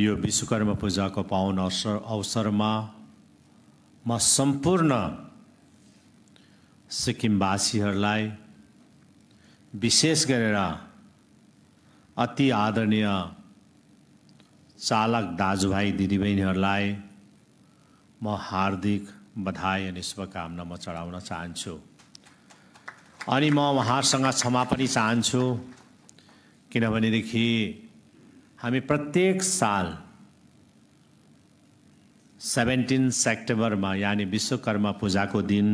यो विश्वकर्म पूजाको पाउन अवसर अवसरमा म सम्पूर्ण सिक्किमवासीहरूलाई विशेष गरेर अति आदरणीय चालक दाजुभाइ दिदीबहिनीहरूलाई म हार्दिक बधाई अनि शुभकामना म चढाउन चाहन्छु अनि म उहाँहरूसँग क्षमा पनि चाहन्छु किनभनेदेखि हामी प्रत्येक साल सेभेन्टिन सेप्टेम्बरमा यानि विश्वकर्मा पूजाको दिन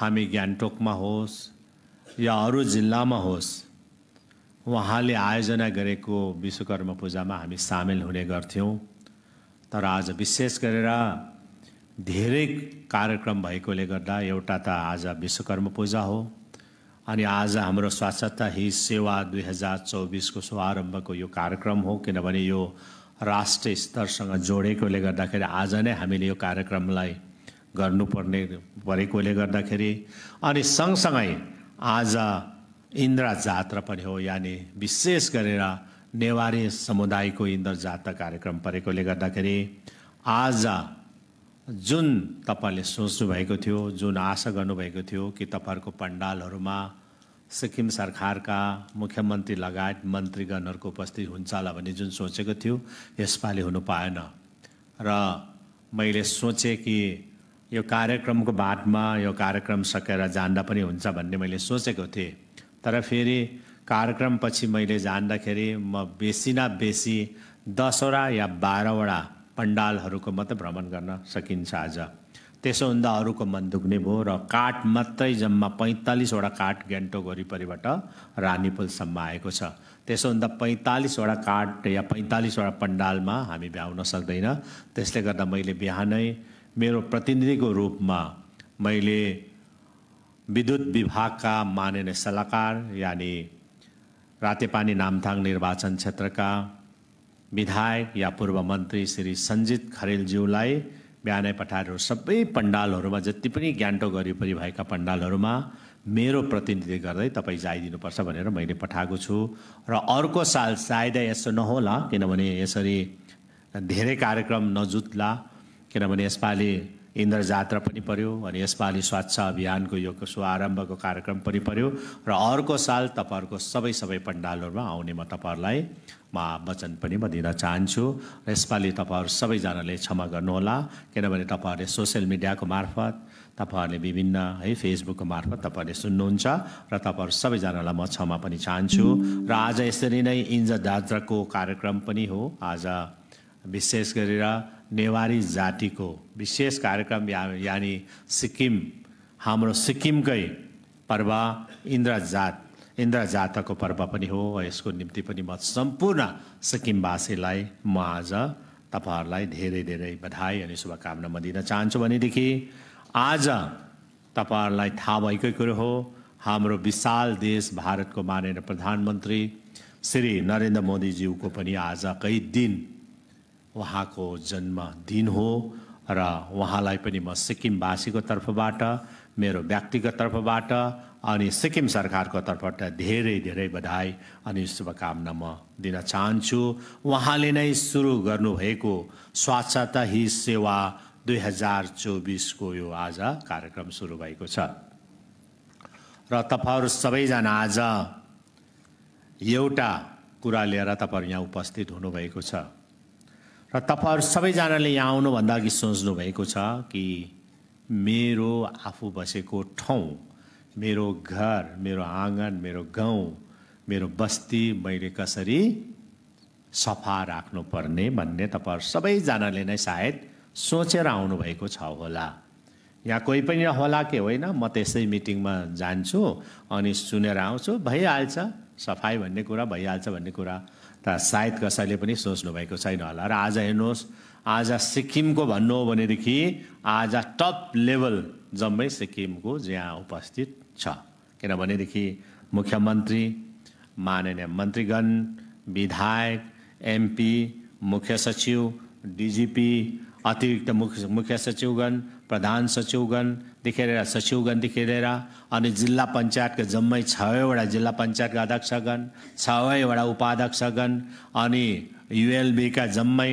हामी गान्तोकमा होस् या अरू जिल्लामा होस् उहाँले आयोजना गरेको विश्वकर्मा पूजामा हामी सामेल हुने गर्थ्यौँ तर आज विशेष गरेर धेरै कार्यक्रम भएकोले गर्दा एउटा त आज विश्वकर्मा पूजा हो अनि आज हाम्रो स्वच्छता ही सेवा दुई हजार चौबिसको शुभारम्भको यो कार्यक्रम हो किनभने यो राष्ट्रिय स्तरसँग जोडेकोले गर्दाखेरि आज नै हामीले यो कार्यक्रमलाई गर्नुपर्ने परेकोले गर्दाखेरि अनि सँगसँगै आज इन्द्रा जात्रा पनि हो यानि विशेष गरेर नेवारी समुदायको इन्द्र जात्रा कार्यक्रम परेकोले गर्दाखेरि आज जुन तपाईँले सोच्नुभएको थियो जुन आशा गर्नुभएको थियो कि तपाईँहरूको पण्डालहरूमा सिक्किम सरकारका मुख्यमन्त्री लगायत मन्त्रीगणहरूको उपस्थित हुन्छ होला भन्ने जुन सोचेको थियो यसपालि हुनु पाएन र मैले सोचेँ कि यो कार्यक्रमको बाटमा यो कार्यक्रम सकेर जान्दा पनि हुन्छ भन्ने मैले सोचेको थिएँ तर फेरि कार्यक्रमपछि मैले जान्दाखेरि म बेसी न बेसी दसवटा या बाह्रवटा पण्डालहरूको मात्रै भ्रमण गर्न सकिन्छ आज त्यसो हुँदा अरूको मन दुख्ने भयो र काठ मात्रै जम्मा पैँतालिसवटा काठ गान्तोक वरिपरिबाट रानीपुलसम्म आएको छ त्यसो हुँदा पैँतालिसवटा काठ या पैँतालिसवटा पण्डालमा हामी भ्याउन सक्दैन त्यसले गर्दा मैले बिहानै मेरो प्रतिनिधिको रूपमा मैले विद्युत विभागका माननीय सल्लाहकार यानि रातेपानी नामथाङ निर्वाचन क्षेत्रका विधायक या पूर्व मन्त्री श्री सञ्जित खरेलज्यूलाई बिहानै पठाएर सबै पण्डालहरूमा जति पनि ग्यान्टो वरिपरि भएका पण्डालहरूमा मेरो प्रतिनिधि गर्दै तपाईँ जाइदिनुपर्छ भनेर मैले पठाएको छु र अर्को साल सायदै यसो नहोला किनभने यसरी धेरै कार्यक्रम नजुत्ला किनभने यसपालि इन्द्र जात्रा पनि पऱ्यो अनि यसपालि स्वच्छ अभियानको यो शुभारम्भको कार्यक्रम पनि पऱ्यो र अर्को साल तपाईँहरूको सबै सबै पण्डालहरूमा आउने म तपाईँहरूलाई म वचन पनि म दिन चाहन्छु र यसपालि तपाईँहरू सबैजनाले क्षमा गर्नुहोला किनभने तपाईँहरूले सोसियल मिडियाको मार्फत तपाईँहरूले विभिन्न है फेसबुकको मार्फत तपाईँहरूले सुन्नुहुन्छ र तपाईँहरू सबैजनालाई म क्षमा पनि चाहन्छु र आज यसरी नै इन्ज जात्राको कार्यक्रम पनि हो आज विशेष गरेर नेवारी जातिको विशेष कार्यक्रम या यानि सिक्किम हाम्रो सिक्किमकै पर्व इन्द्र जात इन्द्र जातको पर्व पनि हो यसको निम्ति पनि म सम्पूर्ण सिक्किमवासीलाई म आज तपाईँहरूलाई धेरै धेरै बधाई अनि शुभकामना म दिन चाहन्छु भनेदेखि आज तपाईँहरूलाई थाहा भएकै कुरो हो हाम्रो विशाल देश भारतको मानेर प्रधानमन्त्री श्री नरेन्द्र मोदीज्यूको पनि आजकै दिन उहाँको जन्मदिन हो र उहाँलाई पनि म सिक्किमवासीको तर्फबाट मेरो व्यक्तिगत तर्फबाट अनि सिक्किम सरकारको तर्फबाट धेरै धेरै बधाई अनि शुभकामना म दिन चाहन्छु उहाँले नै सुरु गर्नुभएको स्वच्छता ही सेवा दुई हजार चौबिसको यो आज कार्यक्रम सुरु भएको छ र तपाईँहरू सबैजना आज एउटा कुरा लिएर तपाईँहरू यहाँ उपस्थित हुनुभएको छ र तपाईँहरू सबैजनाले यहाँ आउनुभन्दा अघि सोच्नु भएको छ कि मेरो आफू बसेको ठाउँ मेरो घर मेरो आँगन मेरो गाउँ मेरो बस्ती मैले कसरी सफा राख्नुपर्ने भन्ने तपाईँहरू सबैजनाले नै सायद सोचेर आउनुभएको छ होला यहाँ कोही पनि होला कि होइन म त्यसै मिटिङमा जान्छु अनि सुनेर आउँछु भइहाल्छ सफाइ भन्ने कुरा भइहाल्छ भन्ने कुरा तर सायद कसैले पनि सोच्नु भएको छैन होला र आज हेर्नुहोस् आज सिक्किमको भन्नु हो भनेदेखि आज टप लेभल जम्मै सिक्किमको यहाँ उपस्थित छ किनभनेदेखि मुख्यमन्त्री माननीय मन्त्रीगण विधायक एमपी मुख्य सचिव डिजिपी अतिरिक्त मुख्य मुख्य सचिवगण प्रधान सचिवगणदेखि लिएर सचिवगणदेखि लिएर अनि जिल्ला पञ्चायतको जम्मै छवटा जिल्ला पञ्चायतका अध्यक्षगण छवटा उपाध्यक्षगण अनि युएलबीका जम्मै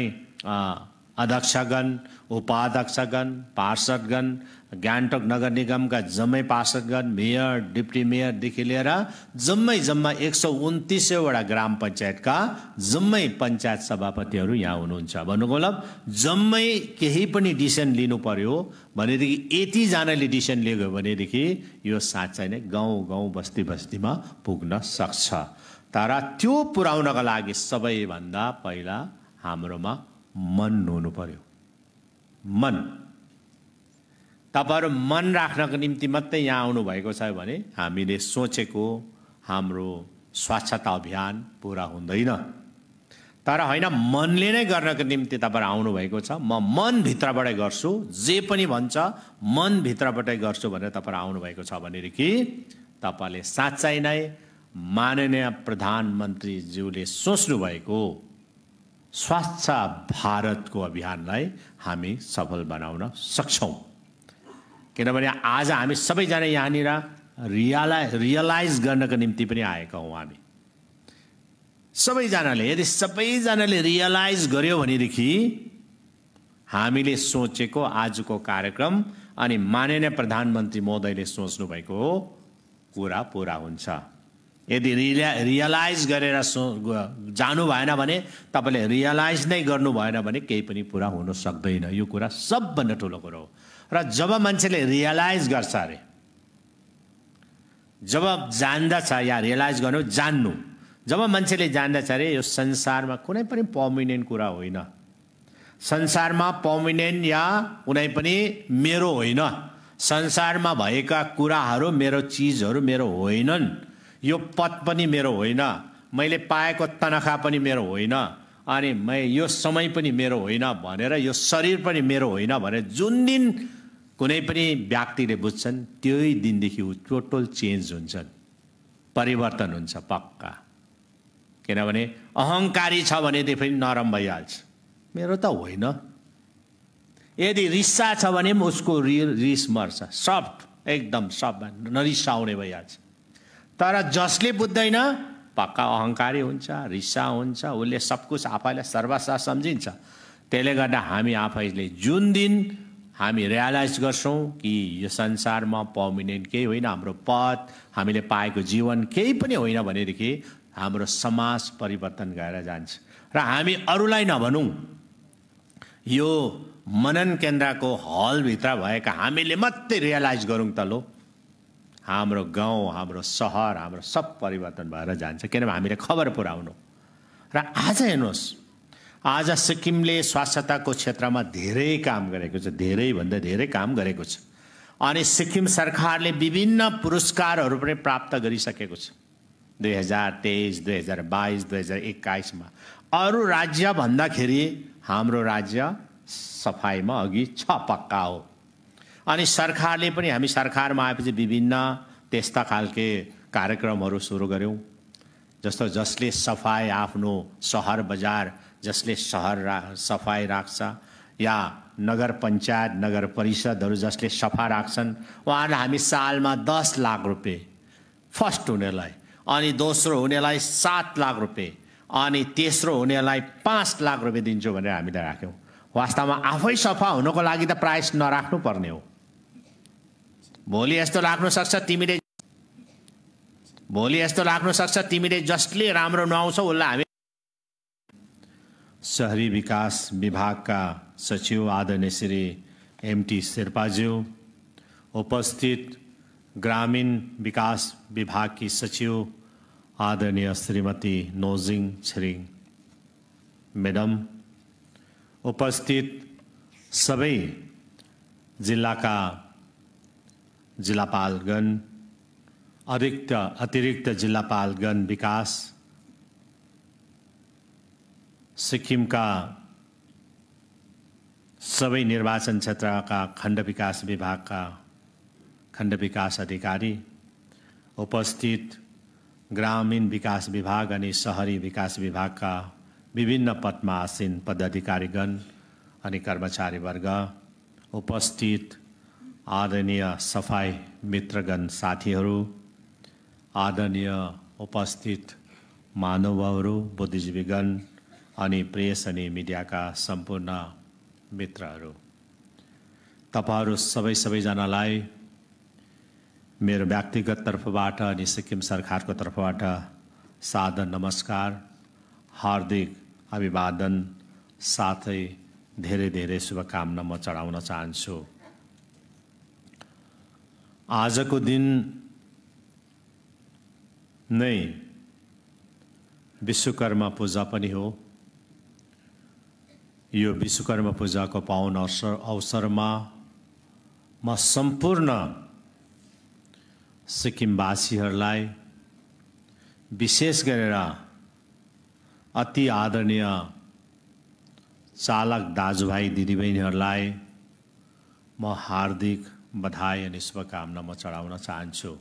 अध्यक्षगण उपाध्यक्षगण पार्षदगण गान्तोक नगर निगमका जम्मै पार्षदगण मेयर डिप्टी मेयरदेखि लिएर जम्मै जम्मा एक सौ उन्तिसैवटा ग्राम पञ्चायतका जम्मै पञ्चायत सभापतिहरू यहाँ हुनुहुन्छ भन्नुको मतलब जम्मै केही पनि डिसिसन लिनु पर्यो भनेदेखि यतिजनाले डिसिसन लियो भनेदेखि यो साँच्चै नै गाउँ गाउँ बस्ती बस्तीमा पुग्न सक्छ तर त्यो पुर्याउनका लागि सबैभन्दा पहिला हाम्रोमा मन हुनु पर्यो मन तपाईँहरू मन राख्नको निम्ति मात्रै यहाँ आउनुभएको छ भने हामीले सोचेको हाम्रो स्वच्छता अभियान पुरा हुँदैन तर होइन मनले नै गर्नको निम्ति तपाईँहरू आउनुभएको छ म मनभित्रबाटै गर्छु जे पनि भन्छ मनभित्रबाटै गर्छु भनेर तपाईँहरू आउनुभएको छ भनेदेखि तपाईँले साँच्चै नै माननीय प्रधानमन्त्रीज्यूले सोच्नुभएको स्वास्थ्य भारतको अभियानलाई हामी सफल बनाउन सक्छौँ किनभने आज हामी सबैजना यहाँनिर रियाला रियलाइज गर्नको निम्ति पनि आएका हौँ हामी सबैजनाले यदि सबैजनाले रियलाइज गर्यो भनेदेखि हामीले सोचेको आजको कार्यक्रम अनि माननीय प्रधानमन्त्री महोदयले सोच्नुभएको कुरा पुरा हुन्छ यदि रिया रियलाइज गरेर सो जानु भएन भने तपाईँले रियलाइज नै गर्नु भएन भने केही पनि पुरा हुन सक्दैन यो कुरा सबभन्दा ठुलो कुरो हो र जब मान्छेले रियलाइज गर्छ अरे जब जान्दछ या रियलाइज गर्नु जान्नु जब मान्छेले जान्दछ अरे यो संसारमा कुनै पनि पर्मिनेन्ट कुरा होइन संसारमा पर्मिनेन्ट या कुनै पनि मेरो होइन संसारमा भएका कुराहरू मेरो चिजहरू मेरो होइनन् यो पद पनि मेरो होइन मैले पाएको तनखा पनि मेरो होइन अनि म यो समय पनि मेरो होइन भनेर यो शरीर पनि मेरो होइन भनेर जुन दिन कुनै पनि व्यक्तिले बुझ्छन् त्यही दिनदेखि ऊ टोटल चेन्ज हुन्छन् परिवर्तन हुन्छ पक्का किनभने अहङ्कारी छ भनेदेखि नरम भइहाल्छ मेरो त होइन यदि रिस्सा छ भने पनि उसको रि रिस मर्छ सफ्ट एकदम सफ्ट नरिसाउने भइहाल्छ तर जसले बुझ्दैन पक्का अहङ्कारी हुन्छ रिसा हुन्छ उसले सब कुछ आफैलाई सर्वसा सम्झिन्छ त्यसले गर्दा हामी आफैले जुन दिन हामी रियलाइज गर्छौँ कि यो संसारमा पर्मिनेन्ट केही होइन हाम्रो पद हामीले पाएको जीवन केही पनि होइन भनेदेखि हाम्रो समाज परिवर्तन गरेर जान्छ र हामी अरूलाई नभनौँ यो मनन केन्द्रको हलभित्र भएका हामीले मात्रै रियलाइज गरौँ त लो हाम्रो गाउँ हाम्रो सहर हाम्रो सब परिवर्तन भएर जान्छ किनभने हामीले खबर पुऱ्याउनु र आज हेर्नुहोस् आज सिक्किमले स्वास्थ्यताको क्षेत्रमा धेरै काम गरेको छ धेरैभन्दा धेरै काम गरेको छ अनि सिक्किम सरकारले विभिन्न पुरस्कारहरू पनि प्राप्त गरिसकेको छ दुई हजार तेइस दुई हजार बाइस दुई हजार एक्काइसमा अरू राज्य भन्दाखेरि हाम्रो राज्य सफाइमा अघि छ पक्का हो अनि सरकारले पनि हामी सरकारमा आएपछि विभिन्न त्यस्ता खालके कार्यक्रमहरू सुरु गऱ्यौँ जस्तो जसले सफाइ आफ्नो सहर बजार जसले सहर रा सफाइ राख्छ या नगर पञ्चायत नगर परिषदहरू जसले सफा राख्छन् उहाँहरूलाई हामी सालमा दस लाख रुपियाँ फर्स्ट हुनेलाई अनि दोस्रो हुनेलाई सात लाख रुपियाँ अनि तेस्रो हुनेलाई पाँच लाख रुपियाँ दिन्छु भनेर हामीले राख्यौँ वास्तवमा आफै सफा हुनको लागि त नराख्नु पर्ने हो भोलि यस्तो लाग्नु सक्छ तिमीले भोलि यस्तो लाग्नु सक्छ तिमीले जसले राम्रो नुहाउँछौ उसलाई हामी सहरी विकास विभागका सचिव आदरणीय श्री एमटी शेर्पाज्यू उपस्थित ग्रामीण विकास विभागकी सचिव आदरणीय श्रीमती नोजिङ छिरिङ मेडम उपस्थित सबै जिल्लाका जिल्लापालगण अतिरिक्त अतिरिक्त जिल्लापालगण विकास सिक्किमका सबै निर्वाचन क्षेत्रका खण्ड विकास विभागका खण्ड विकास अधिकारी उपस्थित ग्रामीण विकास विभाग अनि सहरी विकास विभागका विभिन्न पदमा आसीन पदाधिकारीगण अनि कर्मचारीवर्ग उपस्थित आदरणीय सफाई मित्रगण साथीहरू आदरणीय उपस्थित महानुभावहरू बुद्धिजीवीगण अनि प्रेस अनि मिडियाका सम्पूर्ण मित्रहरू तपाईँहरू सबै सबैजनालाई मेरो व्यक्तिगत तर्फबाट अनि सिक्किम सरकारको तर्फबाट सादर नमस्कार हार्दिक अभिवादन साथै धेरै धेरै शुभकामना म चढाउन चाहन्छु आजको दिन नै विश्वकर्मा पूजा पनि हो यो विश्वकर्मा पूजाको पाहुन अवसर अवसरमा म सम्पूर्ण सिक्किमवासीहरूलाई विशेष गरेर अति आदरणीय चालक दाजुभाइ दिदीबहिनीहरूलाई म हार्दिक बधाई अनि शुभकामना म चढाउन चाहन्छु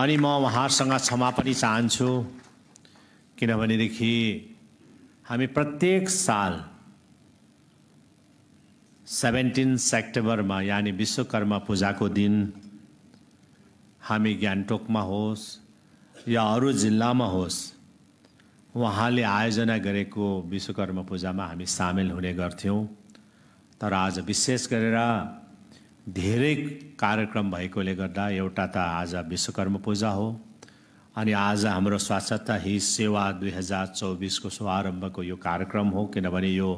अनि म उहाँहरूसँग क्षमा पनि चाहन्छु किनभनेदेखि हामी प्रत्येक साल सेभेन्टिन सेप्टेम्बरमा यानि विश्वकर्मा पूजाको दिन हामी गान्तोकमा होस् या अरू जिल्लामा होस् उहाँले आयोजना गरेको विश्वकर्मा पूजामा हामी सामेल हुने गर्थ्यौँ तर आज विशेष गरेर धेरै कार्यक्रम भएकोले गर्दा एउटा त आज विश्वकर्म पूजा हो अनि आज हाम्रो स्वच्छता हि सेवा दुई हजार चौबिसको शुभारम्भको यो कार्यक्रम हो किनभने यो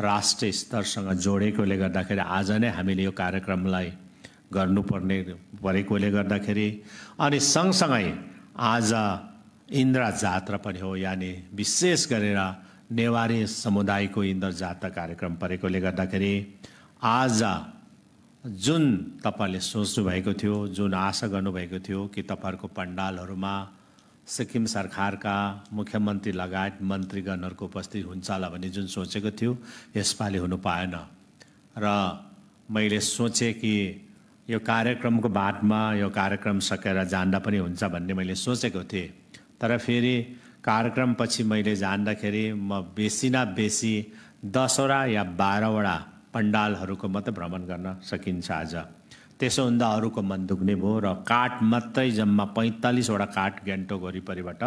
राष्ट्रिय स्तरसँग जोडेकोले गर्दाखेरि आज नै हामीले यो कार्यक्रमलाई गर्नुपर्ने परेकोले गर्दाखेरि अनि सँगसँगै आज इन्द्र जात्रा पनि हो यानि विशेष गरेर नेवारी समुदायको इन्द्र जात्रा कार्यक्रम परेकोले गर्दाखेरि आज जुन तपाईँले सोच्नुभएको थियो जुन आशा गर्नुभएको थियो कि तपाईँहरूको पण्डालहरूमा सिक्किम सरकारका मुख्यमन्त्री लगायत मन्त्रीगणहरूको उपस्थित हुन्छ होला भन्ने जुन सोचेको थियो यसपालि हुनु पाएन र मैले सोचेँ कि यो कार्यक्रमको बादमा यो कार्यक्रम सकेर जान्दा पनि हुन्छ भन्ने मैले सोचेको थिएँ तर फेरि कार्यक्रमपछि मैले जान्दाखेरि म बेसी न बेसी दसवटा या बाह्रवटा पण्डालहरूको मात्रै भ्रमण गर्न सकिन्छ आज त्यसो हुँदा अरूको मन दुख्ने भयो र काठ मात्रै जम्मा पैँतालिसवटा काठ गान्तोक वरिपरिबाट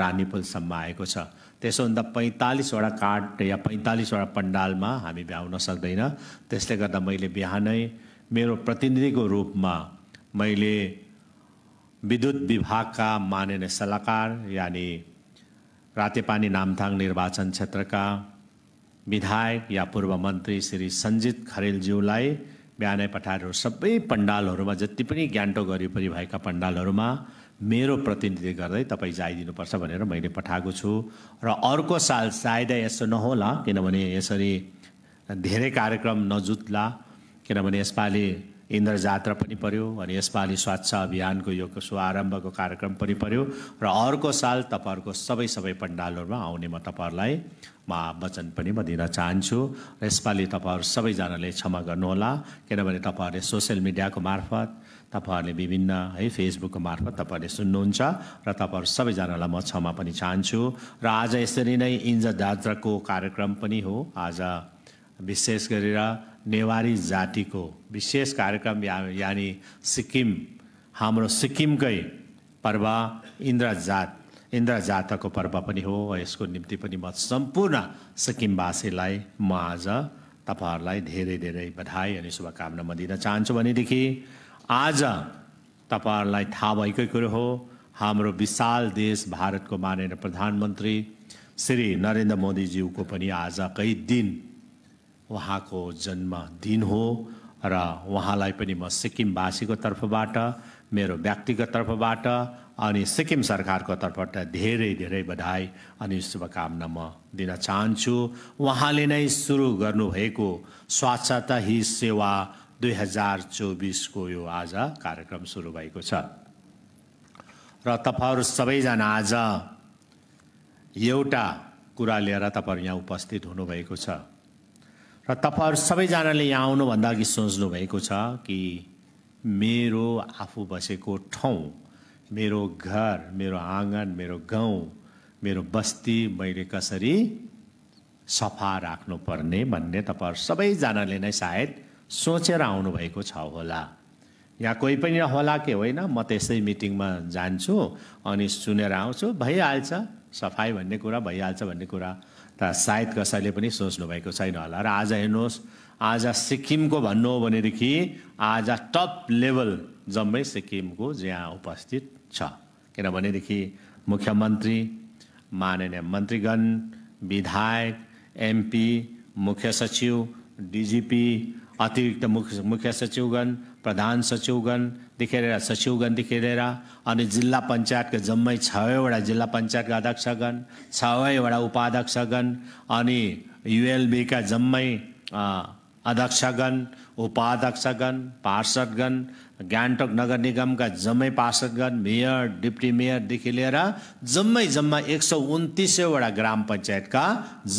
रानीपुलसम्म आएको छ त्यसो हुँदा पैँतालिसवटा काठ या पैँतालिसवटा पण्डालमा हामी भ्याउन सक्दैन त्यसले गर्दा मैले बिहानै मेरो प्रतिनिधिको रूपमा मैले विद्युत विभागका मानिने सल्लाहकार यानि रातेपानी नामथाङ निर्वाचन क्षेत्रका विधायक या पूर्व मन्त्री श्री सञ्जित खरेलज्यूलाई बिहानै पठाएर सबै पण्डालहरूमा जति पनि गान्तोक वरिपरि भएका पण्डालहरूमा मेरो प्रतिनिधि गर्दै तपाईँ जाइदिनुपर्छ भनेर मैले पठाएको छु र अर्को साल सायद यसो नहोला किनभने यसरी धेरै कार्यक्रम नजुत्ला किनभने यसपालि इन्द्र जात्रा पनि पऱ्यो अनि यसपालि स्वच्छ अभियानको यो शुभारम्भको कार्यक्रम पनि पऱ्यो र अर्को साल तपाईँहरूको सबै सबै पण्डालहरूमा आउने म तपाईँहरूलाई म वचन पनि म दिन चाहन्छु र यसपालि तपाईँहरू सबैजनाले क्षमा गर्नुहोला किनभने तपाईँहरूले सोसियल मिडियाको मार्फत तपाईँहरूले विभिन्न है फेसबुकको मार्फत तपाईँहरूले सुन्नुहुन्छ र तपाईँहरू सबैजनालाई म क्षमा पनि चाहन्छु र आज यसरी नै इन्द्र जात्राको कार्यक्रम पनि हो आज विशेष गरेर नेवारी जातिको विशेष कार्यक्रम या यानि सिक्किम हाम्रो सिक्किमकै पर्व इन्द्र जात इन्द्र जातको पर्व पनि हो यसको निम्ति पनि म सम्पूर्ण सिक्किमवासीलाई म आज तपाईँहरूलाई धेरै धेरै बधाई अनि शुभकामना म दिन चाहन्छु भनेदेखि आज तपाईँहरूलाई थाहा भएकै कुरो हो हाम्रो विशाल देश भारतको मानेर प्रधानमन्त्री श्री नरेन्द्र मोदीज्यूको पनि आजकै दिन उहाँको जन्मदिन हो र उहाँलाई पनि म सिक्किमवासीको तर्फबाट मेरो व्यक्तिगत तर्फबाट अनि सिक्किम सरकारको तर्फबाट धेरै धेरै बधाई अनि शुभकामना म दिन चाहन्छु उहाँले नै सुरु गर्नुभएको स्वच्छता हि सेवा दुई हजार चौबिसको यो आज कार्यक्रम सुरु भएको छ र तपाईँहरू सबैजना आज एउटा कुरा लिएर तपाईँहरू यहाँ उपस्थित हुनुभएको छ र तपाईँहरू सबैजनाले यहाँ आउनुभन्दा अघि सोच्नु भएको छ कि मेरो आफू बसेको ठाउँ मेरो घर मेरो आँगन मेरो गाउँ मेरो बस्ती मैले कसरी सफा राख्नुपर्ने भन्ने तपाईँहरू सबैजनाले नै सायद सोचेर आउनुभएको छ होला यहाँ कोही पनि होला के होइन म त्यस्तै मिटिङमा जान्छु अनि सुनेर आउँछु भइहाल्छ सफाइ भन्ने कुरा भइहाल्छ भन्ने कुरा तर सायद कसैले पनि सोच्नु भएको छैन होला र आज हेर्नुहोस् आज सिक्किमको भन्नु हो भनेदेखि आज टप लेभल जम्मै सिक्किमको यहाँ उपस्थित छ किनभनेदेखि मुख्यमन्त्री माननीय मन्त्रीगण विधायक एमपी मुख्य सचिव डिजिपी अतिरिक्त मुख्य मुख्य सचिवगण प्रधान सचिवगण देखेर सचिवगणदेखि लिएर अनि जिल्ला पञ्चायतको जम्मै छवटा जिल्ला पञ्चायतका अध्यक्षगण छवटा उपाध्यक्षगण अनि युएलबीका जम्मै अध्यक्षगण उपाध्यक्षगण पार्षदगण गान्तोक नगर निगमका जम्मै पार्षदगण मेयर डिप्टी मेयरदेखि लिएर जम्मै जम्मा एक सौ उन्तिसैवटा ग्राम पञ्चायतका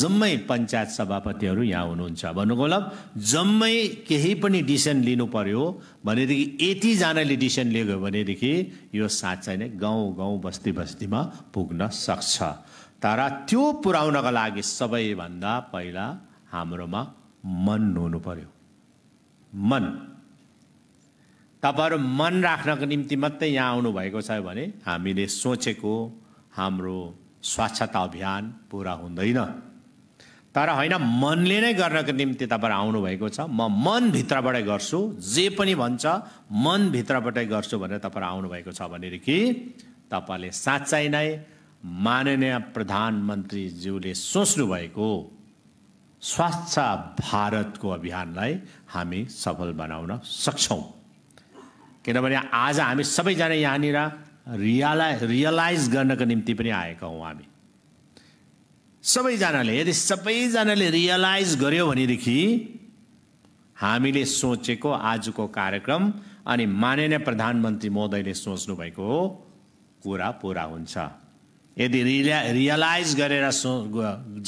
जम्मै पञ्चायत सभापतिहरू यहाँ हुनुहुन्छ भन्नुको मतलब जम्मै केही पनि डिसिसन लिनु पर्यो भनेदेखि यतिजनाले डिसिसन लिएको भनेदेखि यो साँच्चै नै गाउँ गाउँ बस्ती बस्तीमा पुग्न सक्छ तर त्यो पुर्याउनका लागि सबैभन्दा पहिला हाम्रोमा मन हुनु पर्यो मन तपाईँहरू मन राख्नको निम्ति मात्रै यहाँ आउनुभएको छ भने हामीले सोचेको हाम्रो स्वच्छता अभियान पुरा हुँदैन तर होइन मनले नै गर्नको निम्ति तपाईँहरू आउनुभएको छ म मनभित्रबाटै गर्छु जे पनि भन्छ मनभित्रबाटै गर्छु भनेर तपाईँहरू आउनुभएको छ भनेदेखि तपाईँले साँच्चै नै माननीय प्रधानमन्त्रीज्यूले सोच्नुभएको स्वच्छ भारतको अभियानलाई हामी सफल बनाउन सक्छौँ किनभने आज हामी सबैजना यहाँनिर रियालाइ रियलाइज गर्नको निम्ति पनि आएका हौँ हामी सबैजनाले यदि सबैजनाले रियलाइज गर्यो भनेदेखि हामीले सोचेको आजको कार्यक्रम अनि माननीय प्रधानमन्त्री महोदयले भएको कुरा पुरा हुन्छ यदि रिया रियलाइज गरेर सो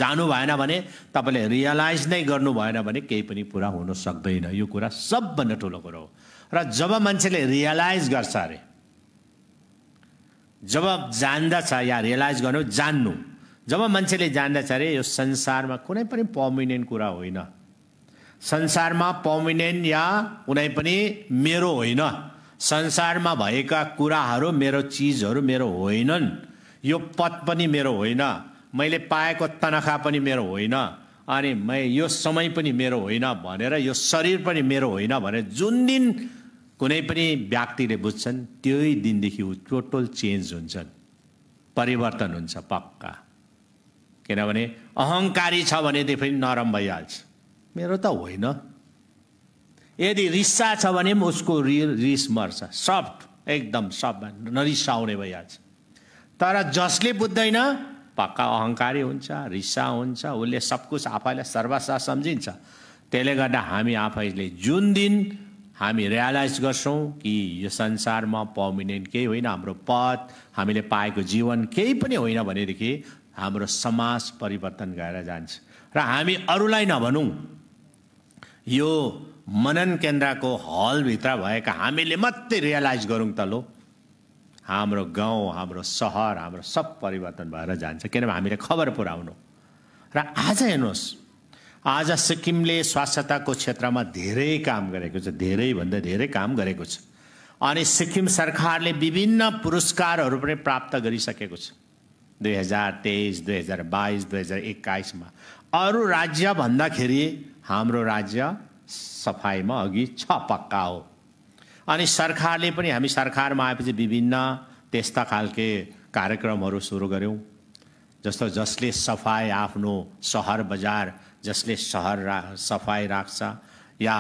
जानु भएन भने तपाईँले रियलाइज नै गर्नु भएन भने केही पनि पुरा हुन सक्दैन यो कुरा सबभन्दा ठुलो कुरो हो र जब मान्छेले रियलाइज गर्छ अरे जब जान्दछ या रियलाइज गर्नु जान्नु जब मान्छेले जान्दछ अरे यो संसारमा कुनै पनि पर्मिनेन्ट कुरा होइन संसारमा पर्मिनेन्ट या कुनै पनि मेरो होइन संसारमा भएका कुराहरू मेरो चिजहरू मेरो होइनन् यो पद पनि मेरो होइन मैले पाएको तनखा पनि मेरो होइन अनि मै यो समय पनि मेरो होइन भनेर यो शरीर पनि मेरो होइन भनेर जुन दिन कुनै पनि व्यक्तिले बुझ्छन् त्यही दिनदेखि ऊ टोटल चेन्ज हुन्छन् परिवर्तन हुन्छ पक्का किनभने अहङ्कारी छ भनेदेखि नरम भइहाल्छ मेरो त होइन यदि रिस्सा छ भने पनि उसको रि रिस मर्छ सफ्ट एकदम सफ्ट नरिसाउने भइहाल्छ तर जसले बुझ्दैन पक्का अहङ्कारी हुन्छ रिस्सा हुन्छ उसले सब कुछ आफैलाई सर्वस्व सम्झिन्छ त्यसले गर्दा हामी आफैले जुन दिन हामी रियलाइज गर्छौँ कि यो संसारमा पर्मिनेन्ट केही होइन हाम्रो पद हामीले पाएको जीवन केही पनि होइन भनेदेखि हाम्रो समाज परिवर्तन गएर जान्छ र हामी अरूलाई नभनौँ यो मनन केन्द्रको हलभित्र भएका हामीले मात्रै रियलाइज गरौँ त लो हाम्रो गाउँ हाम्रो सहर हाम्रो सब परिवर्तन भएर जान्छ किनभने हामीले खबर पुऱ्याउनु र आज हेर्नुहोस् आज सिक्किमले स्वास्थ्यताको क्षेत्रमा धेरै काम गरेको छ धेरैभन्दा धेरै काम गरेको छ अनि सिक्किम सरकारले विभिन्न पुरस्कारहरू पनि प्राप्त गरिसकेको छ दुई हजार तेइस दुई हजार बाइस दुई हजार एक्काइसमा अरू राज्य भन्दाखेरि हाम्रो राज्य सफाइमा अघि छ पक्का हो अनि सरकारले पनि हामी सरकारमा आएपछि विभिन्न त्यस्ता खालके कार्यक्रमहरू सुरु गऱ्यौँ जस्तो जसले सफाइ आफ्नो सहर बजार जसले सहर रा सफाइ राख्छ या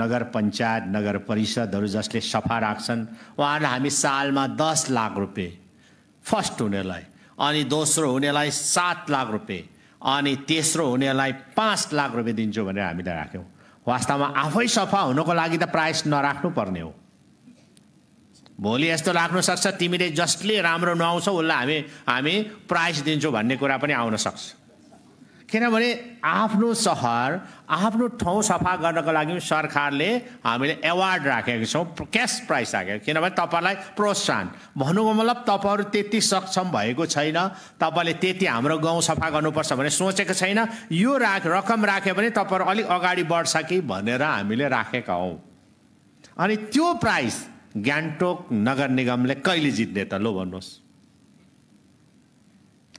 नगर पञ्चायत नगर परिषदहरू जसले सफा राख्छन् उहाँहरूलाई हामी सालमा दस लाख रुपियाँ फर्स्ट हुनेलाई अनि दोस्रो हुनेलाई सात लाख रुपियाँ अनि तेस्रो हुनेलाई पाँच लाख रुपियाँ दिन्छु भनेर हामीले राख्यौँ वास्तवमा आफै सफा हुनुको लागि त प्रायस पर्ने हो भोलि यस्तो राख्नु सक्छ तिमीले जसले राम्रो नुहाउँछौ उसलाई हामी हामी प्राइस दिन्छौँ भन्ने कुरा पनि आउन सक्छ किनभने आफ्नो सहर आफ्नो ठाउँ सफा गर्नको लागि सरकारले हामीले एवार्ड राखेको छौँ क्यास प्राइस राखेको किनभने तपाईँलाई प्रोत्साहन भन्नुको मतलब तपाईँहरू त्यति सक्षम भएको छैन तपाईँले त्यति हाम्रो गाउँ सफा गर्नुपर्छ भने सोचेको छैन यो राख रकम राख्यो भने तपाईँहरू अलिक अगाडि बढ्छ कि भनेर हामीले राखेका हौँ अनि त्यो प्राइज गान्तोक नगर निगमले कहिले जित्ने त लो भन्नुहोस्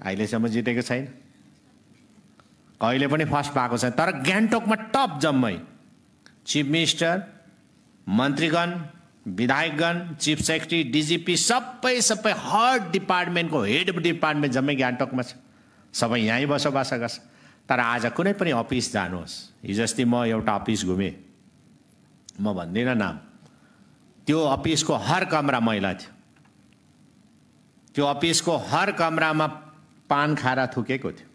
अहिलेसम्म जितेको छैन अहिले पनि फर्स्ट पाएको छ तर गान्तोकमा टप जम्मै चिफ मिनिस्टर मन्त्रीगण विधायकगण चिफ सेक्रेटरी डिजिपी सबै सबै हर डिपार्टमेन्टको हेड अफ डिपार्टमेन्ट जम्मै गान्तोकमा छ सबै यहीँ बसोबास गर्छ तर आज कुनै पनि अफिस जानुहोस् हिजो म एउटा अफिस घुमेँ म भन्दिनँ नाम त्यो अफिसको हर कमरा मैला थियो त्यो अफिसको हर कमरामा पान खाएर थुकेको थियो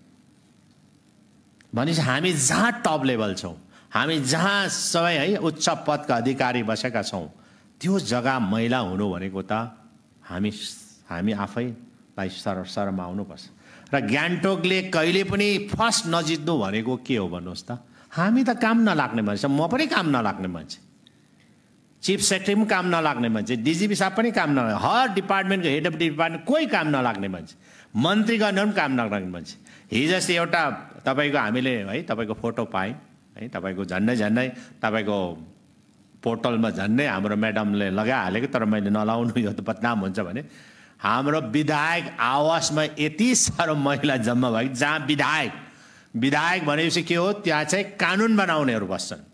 भनेपछि हामी जहाँ टप लेभल छौँ हामी जहाँ सबै है उच्च पदका अधिकारी बसेका छौँ त्यो जग्गा मैला हुनु भनेको त हामी हामी आफैलाई सर सरमा आउनुपर्छ र गान्तोकले कहिले पनि फर्स्ट नजित्नु भनेको के हो भन्नुहोस् त हामी त काम नलाग्ने मान्छे म पनि काम नलाग्ने मान्छे चिफ सेक्रेटरी पनि काम नलाग्ने मान्छे डिजिपी साहब पनि काम नलाग्ने हर डिपार्टमेन्टको हेड अफ डिपार्टमेन्ट कोही काम नलाग्ने मान्छे मन्त्री गर्ने पनि काम नलाग्ने मान्छे हिजो अस्ति एउटा तपाईँको हामीले है तपाईँको फोटो पायौँ है तपाईँको झन्डै झन्डै तपाईँको पोर्टलमा झन्डै हाम्रो म्याडमले लगाइहालेको तर मैले नलाउनु यो त बदनाम हुन्छ भने हाम्रो विधायक आवासमा यति साह्रो महिला जम्मा भयो जहाँ विधायक विधायक भनेपछि के हो त्यहाँ चाहिँ कानुन बनाउनेहरू बस्छन्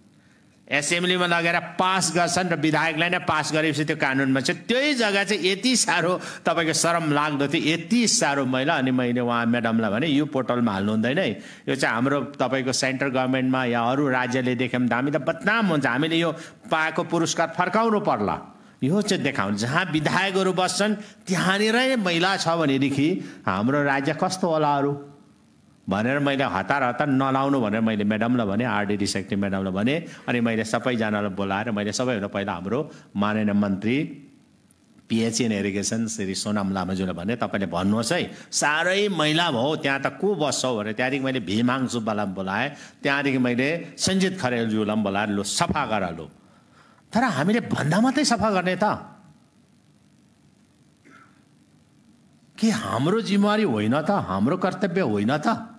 एसेम्ब्लीमा लगेर पास गर्छन् र विधायकलाई नै पास गरेपछि त्यो कानुनमा चाहिँ त्यही जग्गा चाहिँ यति साह्रो तपाईँको शरम लाग्दो थियो यति साह्रो मैला अनि मैले उहाँ म्याडमलाई भने यो पोर्टलमा हाल्नु हुँदैन है यो चाहिँ हाम्रो तपाईँको सेन्ट्रल गभर्मेन्टमा या अरू राज्यले देख्यौँ त हामी त बदनाम हुन्छ हामीले यो पाएको पुरस्कार फर्काउनु पर्ला यो चाहिँ देखाउनु जहाँ विधायकहरू बस्छन् त्यहाँनिरै नै मैला छ भनेदेखि हाम्रो राज्य कस्तो होला अरू भनेर मैले हतार हतार नलाउनु भनेर मैले म्याडमलाई भने आरडिडी रिसेक्टिभ म्याडमलाई भने अनि मैले सबैजनालाई बोलाएर मैले सबैभन्दा पहिला हाम्रो माननीय मन्त्री पिएचएन इरिगेसन श्री सोनाम लामाज्यूलाई भने तपाईँले भन्नुहोस् है साह्रै मैला भयो त्यहाँ त को बस्छौ भनेर त्यहाँदेखि मैले भीमाङ सुब्बालाई पनि बोलाएँ त्यहाँदेखि मैले सञ्जित खरेलज्यूलाई पनि बोलाएर लु सफा गर लु तर हामीले भन्दा मात्रै सफा गर्ने त के हाम्रो जिम्मेवारी होइन त हाम्रो कर्तव्य होइन त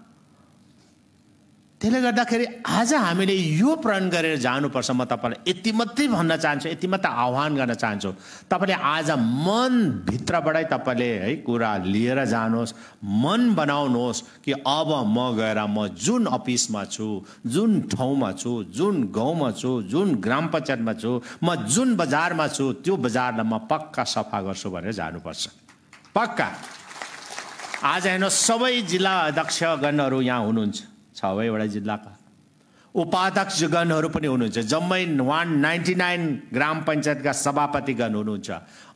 त्यसले गर्दाखेरि आज हामीले यो प्रण गरेर जानुपर्छ म तपाईँलाई यति मात्रै भन्न चाहन्छु यति मात्रै आह्वान गर्न चाहन्छु तपाईँले आज मनभित्रबाटै तपाईँले है कुरा लिएर जानुहोस् मन बनाउनुहोस् कि अब म गएर म जुन अफिसमा छु जुन ठाउँमा छु जुन गाउँमा छु जुन ग्राम पञ्चायतमा छु म जुन बजारमा छु त्यो बजारलाई म पक्का सफा गर्छु भनेर जानुपर्छ पक्का आज हेर्नुहोस् सबै जिल्ला अध्यक्षगणहरू यहाँ हुनुहुन्छ छवैवटा जिल्लाका उपाध्यक्षगणहरू पनि हुनुहुन्छ जम्मै वान नाइन्टी नाइन ग्राम पञ्चायतका सभापतिगण हुनुहुन्छ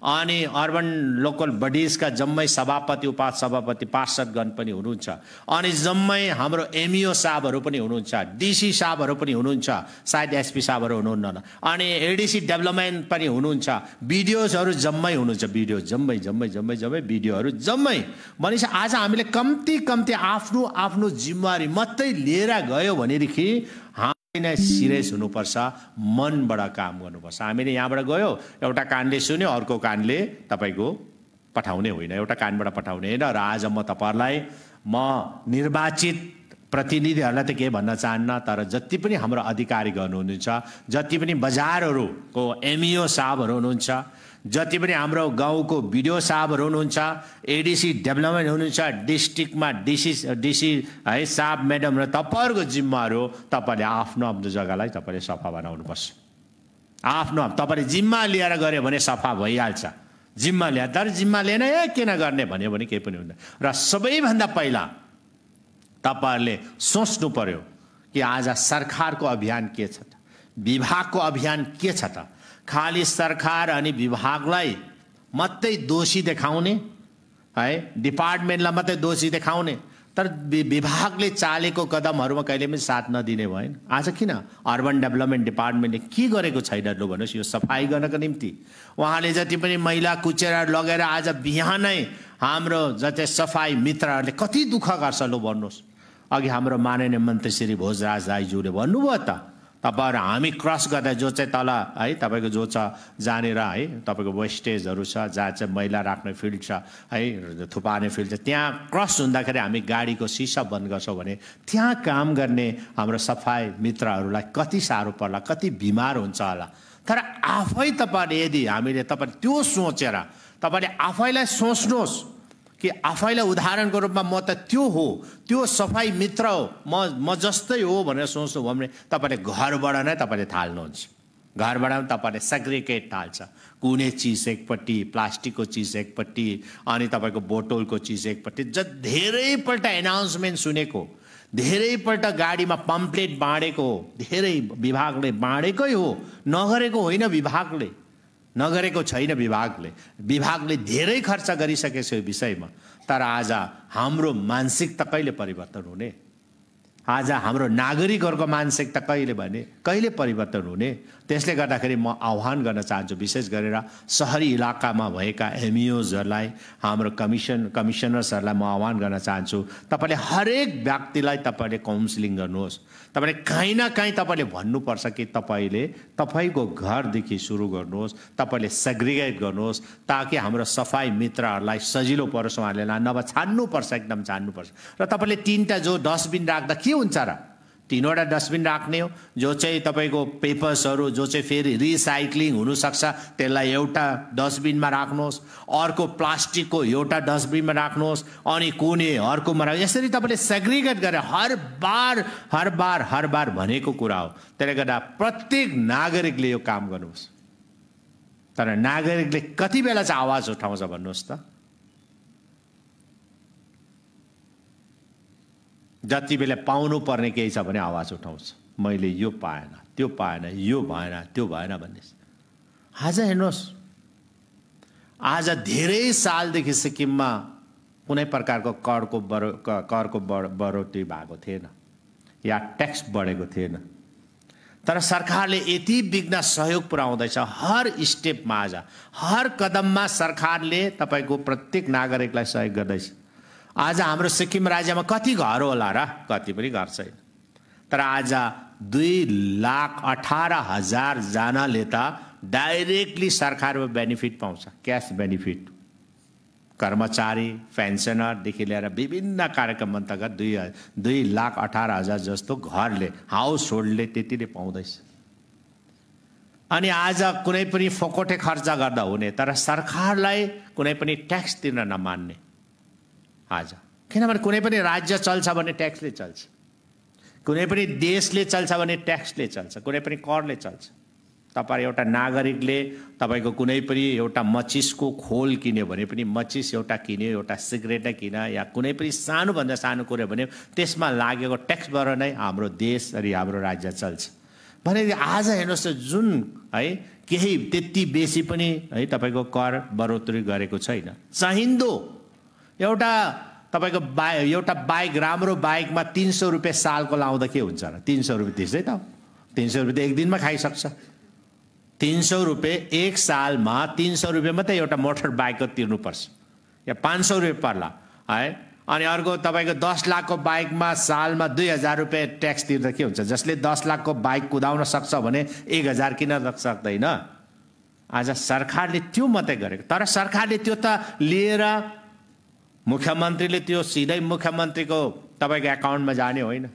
अनि अर्बन लोकल बडिजका जम्मै सभापति उपसभापति सभापति पार्षदगण पनि हुनुहुन्छ अनि जम्मै हाम्रो एमइओ e साहबहरू पनि हुनुहुन्छ डिसी साहबहरू पनि हुनुहुन्छ सायद एसपी साहबहरू हुनुहुन्न अनि एडिसी डेभलपमेन्ट पनि हुनुहुन्छ बिडिओजहरू जम्मै हुनुहुन्छ भिडियो जम्मै जम्मै जम्मै जम्मै बिडिओहरू जम्मै भनेपछि आज हामीले कम्ती कम्ती आफ्नो आफ्नो जिम्मेवारी मात्रै लिएर गयो भनेदेखि हा होइन सिरियस हुनुपर्छ मनबाट काम गर्नुपर्छ हामीले यहाँबाट गयो एउटा कानले सुन्यो अर्को कानले तपाईँको पठाउने होइन एउटा कानबाट पठाउने होइन र आज म तपाईँहरूलाई म निर्वाचित प्रतिनिधिहरूलाई त केही भन्न चाहन्न तर जति पनि हाम्रो अधिकारी गर्नुहुन्छ जति पनि बजारहरूको एमइओ e साहबहरू हुनुहुन्छ जति पनि हाम्रो गाउँको भिडियो साहबहरू हुनुहुन्छ एडिसी डेभलपमेन्ट हुनुहुन्छ डिस्ट्रिक्टमा डिसी डिसी है साहब म्याडम र तपाईँहरूको जिम्माहरू तपाईँले आफ्नो आफ्नो जग्गालाई तपाईँले सफा बनाउनुपर्छ आफ्नो तपाईँले जिम्मा लिएर गऱ्यो भने सफा भइहाल्छ जिम्मा ल्याए तर जिम्मा लिएन ए किन गर्ने भन्यो भने केही पनि हुँदैन र सबैभन्दा पहिला तपाईँहरूले सोच्नु पर्यो कि आज सरकारको अभियान के छ त विभागको अभियान के छ त खालि सरकार अनि विभागलाई मात्रै दोषी देखाउने है डिपार्टमेन्टलाई मात्रै दोषी देखाउने तर विभागले चालेको कदमहरूमा कहिले पनि साथ नदिने भएन आज किन अर्बन डेभलपमेन्ट डिपार्टमेन्टले के गरेको छैन लु भन्नुहोस् यो सफाई गर्नको निम्ति उहाँले जति पनि मैला कुचेर लगेर आज बिहानै हाम्रो जति सफाई मित्रहरूले कति दुःख गर्छ लु भन्नुहोस् अघि हाम्रो माननीय मन्त्री श्री भोजराज दाईज्यूले भन्नुभयो त तपाईँहरू हामी क्रस गर्दा जो चाहिँ तल है तपाईँको जो छ जहाँनिर है तपाईँको वेस्टेजहरू छ जहाँ चाहिँ मैला राख्ने फिल्ड छ है थुपार्ने फिल्ड छ त्यहाँ क्रस हुँदाखेरि हामी गाडीको सिसा बन्द गर्छौँ भने त्यहाँ काम गर्ने हाम्रो सफाइ मित्रहरूलाई कति साह्रो पर्ला कति बिमार हुन्छ होला तर आफै तपाईँले यदि हामीले तपाईँ त्यो सोचेर तपाईँले आफैलाई सोच्नुहोस् कि आफैलाई उदाहरणको रूपमा म त त्यो हो त्यो सफाइ मित्र हो म म जस्तै हो भनेर सोच्नुभयो भने तपाईँले घरबाट नै तपाईँले थाल्नुहुन्छ घरबाट पनि तपाईँले सेग्रिकेट थाल्छ कुनै चिज एकपट्टि प्लास्टिकको चिज एकपट्टि अनि तपाईँको बोटलको चिज एकपट्टि ज धेरैपल्ट एनाउन्समेन्ट सुनेको धेरैपल्ट गाडीमा पम्प्लेट बाँडेको हो धेरै विभागले बाँडेकै हो नगरेको होइन विभागले नगरेको छैन विभागले विभागले धेरै खर्च गरिसकेछ यो विषयमा तर आज हाम्रो मानसिकता कहिले परिवर्तन हुने आज हाम्रो नागरिकहरूको मानसिकता कहिले भने कहिले परिवर्तन हुने त्यसले गर्दाखेरि म आह्वान गर्न चाहन्छु विशेष गरेर सहरी इलाकामा भएका एमइओजहरूलाई e हाम्रो कमिसन कमिसनर्सहरूलाई म आह्वान गर्न चाहन्छु तपाईँले हरेक व्यक्तिलाई तपाईँले काउन्सिलिङ गर्नुहोस् तपाईँले काहीँ न काहीँ तपाईँले भन्नुपर्छ कि तपाईँले तपाईँको घरदेखि सुरु गर्नुहोस् तपाईँले सेग्रिगेट गर्नुहोस् ताकि हाम्रो सफाई मित्रहरूलाई सजिलो परोस् उहाँहरूले नभए छान्नुपर्छ एकदम छान्नुपर्छ र तपाईँले तिनवटा जो डस्टबिन राख्दा के हुन्छ र तिनवटा डस्टबिन राख्ने हो जो चाहिँ तपाईँको पेपर्सहरू जो चाहिँ फेरि रिसाइक्लिङ हुनसक्छ त्यसलाई एउटा डस्टबिनमा राख्नुहोस् अर्को प्लास्टिकको एउटा डस्टबिनमा राख्नुहोस् अनि कुने अर्कोमा राख यसरी तपाईँले सेग्रिगेट गरेर हर बार हर बार हर बार भनेको कुरा हो त्यसले गर्दा प्रत्येक नागरिकले यो काम गर्नुहोस् तर नागरिकले कति बेला चाहिँ आवाज उठाउँछ भन्नुहोस् त जति बेला पर्ने केही छ भने आवाज उठाउँछ मैले यो पाएन त्यो पाएन यो भएन त्यो भएन भन्ने आज हेर्नुहोस् आज धेरै सालदेखि सिक्किममा कुनै प्रकारको करको बढो करको बढ बढोटी भएको थिएन या ट्याक्स बढेको थिएन तर सरकारले यति विघ्न सहयोग पुर्याउँदैछ हर स्टेपमा आज हर कदममा सरकारले तपाईँको प्रत्येक नागरिकलाई सहयोग गर्दैछ आज हाम्रो सिक्किम राज्यमा कति घर होला र कति पनि घर छैन तर आज दुई लाख अठार हजारजनाले त डाइरेक्टली सरकारमा बेनिफिट पाउँछ क्यास बेनिफिट कर्मचारी पेन्सनरदेखि लिएर विभिन्न कार्यक्रम अन्तर्गत दुई दुई लाख अठार हजार जस्तो घरले हाउस होल्डले त्यति नै पाउँदैछ अनि आज कुनै पनि फोकोटे खर्च गर्दा हुने तर सरकारलाई कुनै पनि ट्याक्स तिर्न नमान्ने आज किनभने कुनै पनि राज्य चल्छ भने ट्याक्सले चल्छ कुनै पनि देशले चल्छ भने ट्याक्सले चल्छ कुनै पनि करले चल्छ तपाईँ एउटा नागरिकले तपाईँको कुनै पनि एउटा मचिसको खोल किन्यो भने पनि मचिस एउटा किन्यो एउटा सिगरेटै किन या कुनै पनि सानोभन्दा सानो कुरो भने त्यसमा लागेको ट्याक्सबाट नै हाम्रो देश अनि हाम्रो राज्य चल्छ भने आज हेर्नुहोस् त जुन है केही त्यति बेसी पनि है तपाईँको कर बढोत्तरी गरेको छैन चाहिँदो एउटा तपाईँको बाइ एउटा बाइक राम्रो बाइकमा तिन सौ रुपियाँ सालको लाउँदा के हुन्छ र तिन सौ रुपियाँ तिर्दै त तिन सौ रुपियाँ त एक दिनमा खाइसक्छ तिन सौ रुपियाँ एक सालमा तिन सौ रुपियाँ मात्रै एउटा मोटर बाइकको तिर्नुपर्छ या पाँच सौ रुपियाँ पर्ला है अनि अर्को तपाईँको दस लाखको बाइकमा सालमा दुई हजार रुपियाँ ट्याक्स तिर्दा के हुन्छ जसले दस लाखको बाइक कुदाउन सक्छ भने एक हजार किन सक्दैन आज सरकारले त्यो मात्रै गरेको तर सरकारले त्यो त लिएर मुख्यमन्त्रीले त्यो सिधै मुख्यमन्त्रीको तपाईँको एकाउन्टमा जाने होइन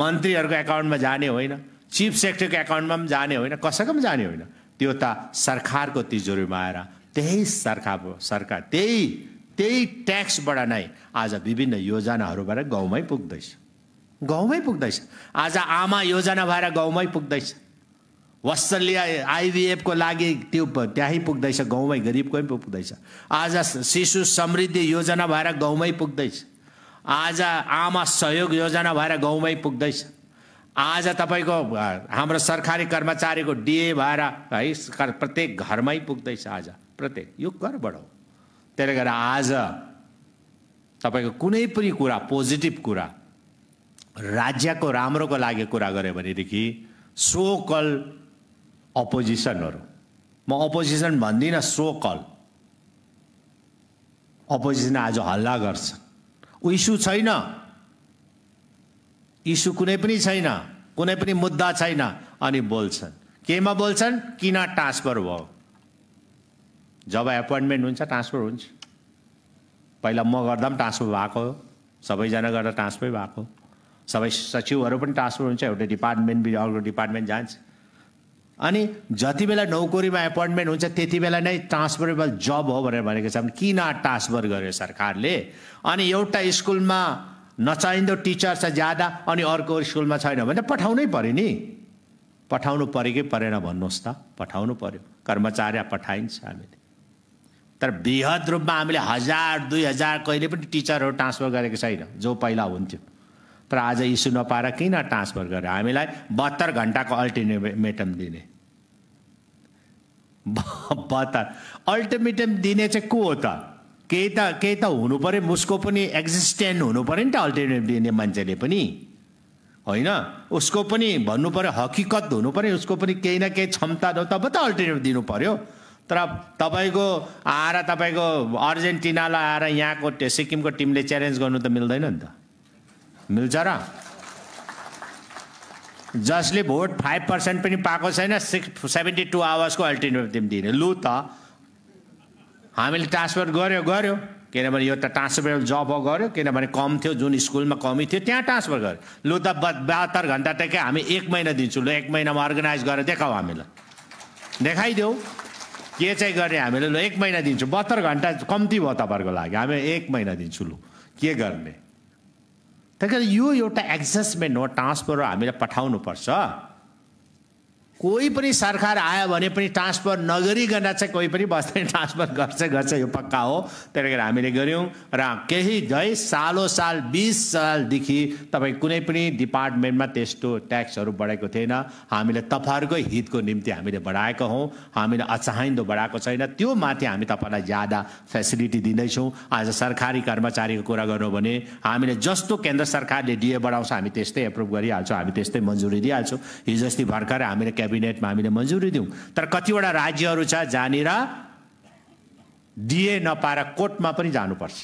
मन्त्रीहरूको एकाउन्टमा जाने होइन चिफ सेक्रेटरीको एकाउन्टमा पनि जाने होइन कसैको पनि जाने होइन त्यो त सरकारको तिजोरीमा आएर त्यही सरकार सरकार त्यही त्यही ट्याक्सबाट नै आज विभिन्न योजनाहरूबाट गाउँमै पुग्दैछ गाउँमै पुग्दैछ आज आमा योजना भएर गाउँमै पुग्दैछ वात्सल्य आइबिएफको लागि त्यो त्यहीँ पुग्दैछ गाउँमै गरिबको पुग्दैछ आज शिशु समृद्धि योजना भएर गाउँमै पुग्दैछ आज आमा सहयोग योजना भएर गाउँमै पुग्दैछ आज तपाईँको हाम्रो सरकारी कर्मचारीको डिए भएर है प्रत्येक घरमै पुग्दैछ आज प्रत्येक यो कर बढाउ त्यसले गर्दा आज तपाईँको कुनै पनि कुरा पोजिटिभ कुरा राज्यको राम्रोको लागि कुरा गऱ्यो भनेदेखि सो कल अपोजिसनहरू म अपोजिसन भन्दिनँ सो कल अपोजिसन आज हल्ला गर्छ ऊ इस्यु छैन इस्यु कुनै पनि छैन कुनै पनि मुद्दा छैन अनि बोल्छन् केमा बोल्छन् किन ट्रान्सफर भयो जब एपोइन्टमेन्ट हुन्छ ट्रान्सफर हुन्छ पहिला म गर्दा पनि ट्रान्सफर भएको हो सबैजना गर्दा ट्रान्सफर भएको सबै सचिवहरू पनि ट्रान्सफर हुन्छ एउटा डिपार्टमेन्ट अर्को डिपार्टमेन्ट जान्छ अनि जति बेला नौकरीमा एपोइन्टमेन्ट हुन्छ त्यति बेला नै ट्रान्सफरेबल जब हो भनेर भनेको छ भने किन ट्रान्सफर गर्यो सरकारले अनि एउटा स्कुलमा नचाहिँदो टिचर छ ज्यादा अनि अर्को स्कुलमा छैन भने पठाउनै पऱ्यो नि पठाउनु पऱ्यो कि परेन भन्नुहोस् त पठाउनु पऱ्यो कर्मचारी पठाइन्छ हामीले तर वृहत रूपमा हामीले हजार दुई हजार कहिले पनि टिचरहरू ट्रान्सफर गरेको छैन जो पहिला हुन्थ्यो तर आज इस्यु नपाएर किन ट्रान्सफर गरेर हामीलाई बहत्तर घन्टाको अल्टिमेटम दिने बहत्तर अल्टिमेटम दिने चाहिँ को हो त केही त केही त हुनु पऱ्यो उसको पनि एक्जिस्टेन्ट हुनु पऱ्यो नि त अल्टरनेटिभ दिने मान्छेले पनि होइन उसको पनि भन्नु पऱ्यो हकिकत हुनु पऱ्यो उसको पनि केही न केही क्षमता तब त अल्टरनेटिभ दिनु पऱ्यो तर तपाईँको आएर तपाईँको अर्जेन्टिनालाई आएर यहाँको सिक्किमको टिमले च्यालेन्ज गर्नु त मिल्दैन नि त मिल्छ र जसले भोट फाइभ पर्सेन्ट पनि पाएको छैन सिक्स सेभेन्टी टू आवर्सको अल्टरनेटिभ दिने लु त हामीले ट्रान्सफर गऱ्यो गऱ्यो किनभने यो त ट्रान्सफर जब गऱ्यो किनभने कम थियो जुन स्कुलमा कमी थियो त्यहाँ ट्रान्सफर गऱ्यो लु त बहत्तर घन्टा त क्या हामी एक महिना दिन्छौँ लु एक महिनामा अर्गनाइज गरेर देखाऊ हामीलाई देखाइदेऊ के चाहिँ गर्ने हामीले लु एक महिना दिन्छौँ बहत्तर घन्टा कम्ती भयो तपाईँहरूको लागि हामी एक महिना दिन्छु लु के गर्ने त्यही कारण यो एउटा एडजस्टमेन्ट हो ट्रान्सफर हामीलाई पठाउनुपर्छ कोही पनि सरकार आयो भने पनि ट्रान्सफर नगरिकन चाहिँ कोही पनि बस्दैन ट्रान्सफर गर्छ गर्छ यो पक्का हो त्यसले गर्दा हामीले गऱ्यौँ र केही झै सालो साल बिस सालदेखि तपाईँ कुनै पनि डिपार्टमेन्टमा त्यस्तो ट्याक्सहरू बढेको थिएन हामीले तपाईँहरूकै हितको निम्ति हामीले बढाएको हौँ हामीले अचाहिँदो बढाएको छैन त्यो माथि हामी तपाईँलाई ज्यादा फेसिलिटी दिँदैछौँ आज सरकारी कर्मचारीको कुरा गर्नु भने हामीले जस्तो केन्द्र सरकारले डिए बढाउँछ हामी त्यस्तै एप्रुभ गरिहाल्छौँ हामी त्यस्तै मन्जुरी दिइहाल्छौँ हिजो अस्ति भर्खर हामीले क्याबिनेटमा हामीले मन्जुरी दिउँ तर कतिवटा राज्यहरू छ जहाँनिर डिए नपाएर कोर्टमा पनि जानुपर्छ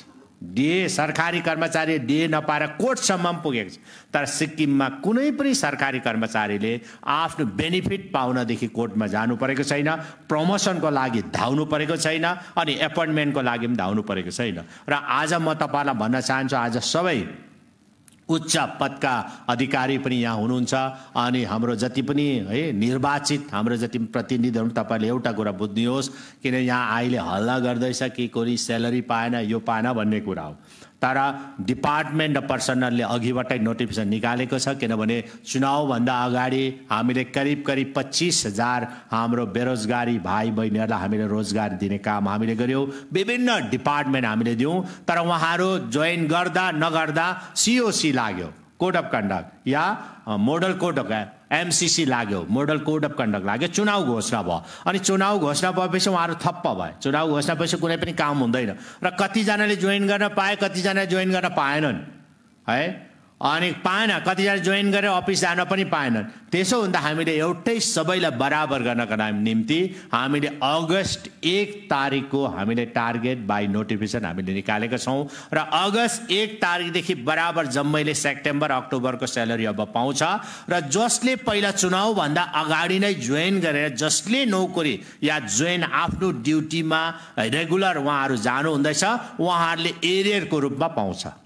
डिए सरकारी कर्मचारी डिए नपाएर कोर्टसम्म पनि पुगेको छ तर सिक्किममा कुनै पनि सरकारी कर्मचारीले आफ्नो बेनिफिट पाउनदेखि कोर्टमा जानु परेको छैन प्रमोसनको लागि धाउनु परेको छैन अनि एपोइन्टमेन्टको लागि पनि धाउनु परेको छैन र आज म तपाईँलाई भन्न चाहन्छु आज सबै उच्च पदका अधिकारी पनि यहाँ हुनुहुन्छ अनि हाम्रो जति पनि है निर्वाचित हाम्रो जति पनि प्रतिनिधिहरू तपाईँले एउटा कुरा बुझ्नुहोस् किन यहाँ अहिले हल्ला गर्दैछ कि कोही स्यालेरी पाएन यो पाएन भन्ने कुरा हो तर डिपार्टमेन्ट र पर्सनलले अघिबाटै नोटिफिकेसन निकालेको छ किनभने चुनाउभन्दा अगाडि हामीले करिब करिब पच्चिस हजार हाम्रो बेरोजगारी भाइ बहिनीहरूलाई हामीले रोजगार दिने काम हामीले गऱ्यौँ विभिन्न डिपार्टमेन्ट हामीले दियौँ तर उहाँहरू जोइन गर्दा नगर्दा सिओसी लाग्यो कोड अफ कन्डक्ट या मोडल कोड अफ एमसिसी लाग्यो मोडल कोड अफ कन्डक्ट लाग्यो चुनाव घोषणा भयो अनि चुनाव घोषणा भएपछि उहाँहरू थप्प भयो चुनाव घोषणा भएपछि कुनै पनि काम हुँदैन र कतिजनाले जोइन गर्न पाए कतिजनाले जोइन गर्न पाएनन् है अनि पाएन कतिजना जोइन गरेर अफिस जान पनि पाएनन् त्यसो हुँदा हामीले एउटै सबैलाई बराबर गर्नका निम्ति हामीले अगस्त एक तारिकको हामीले टार्गेट बाई नोटिफिकेसन हामीले निकालेका छौँ र अगस्त एक तारिकदेखि बराबर जम्मैले सेप्टेम्बर अक्टोबरको स्यालेरी अब पाउँछ र जसले पहिला चुनावभन्दा अगाडि नै जोइन गरेर जसले नोकरी या जोइन आफ्नो ड्युटीमा रेगुलर उहाँहरू जानुहुँदैछ उहाँहरूले एरियरको रूपमा पाउँछ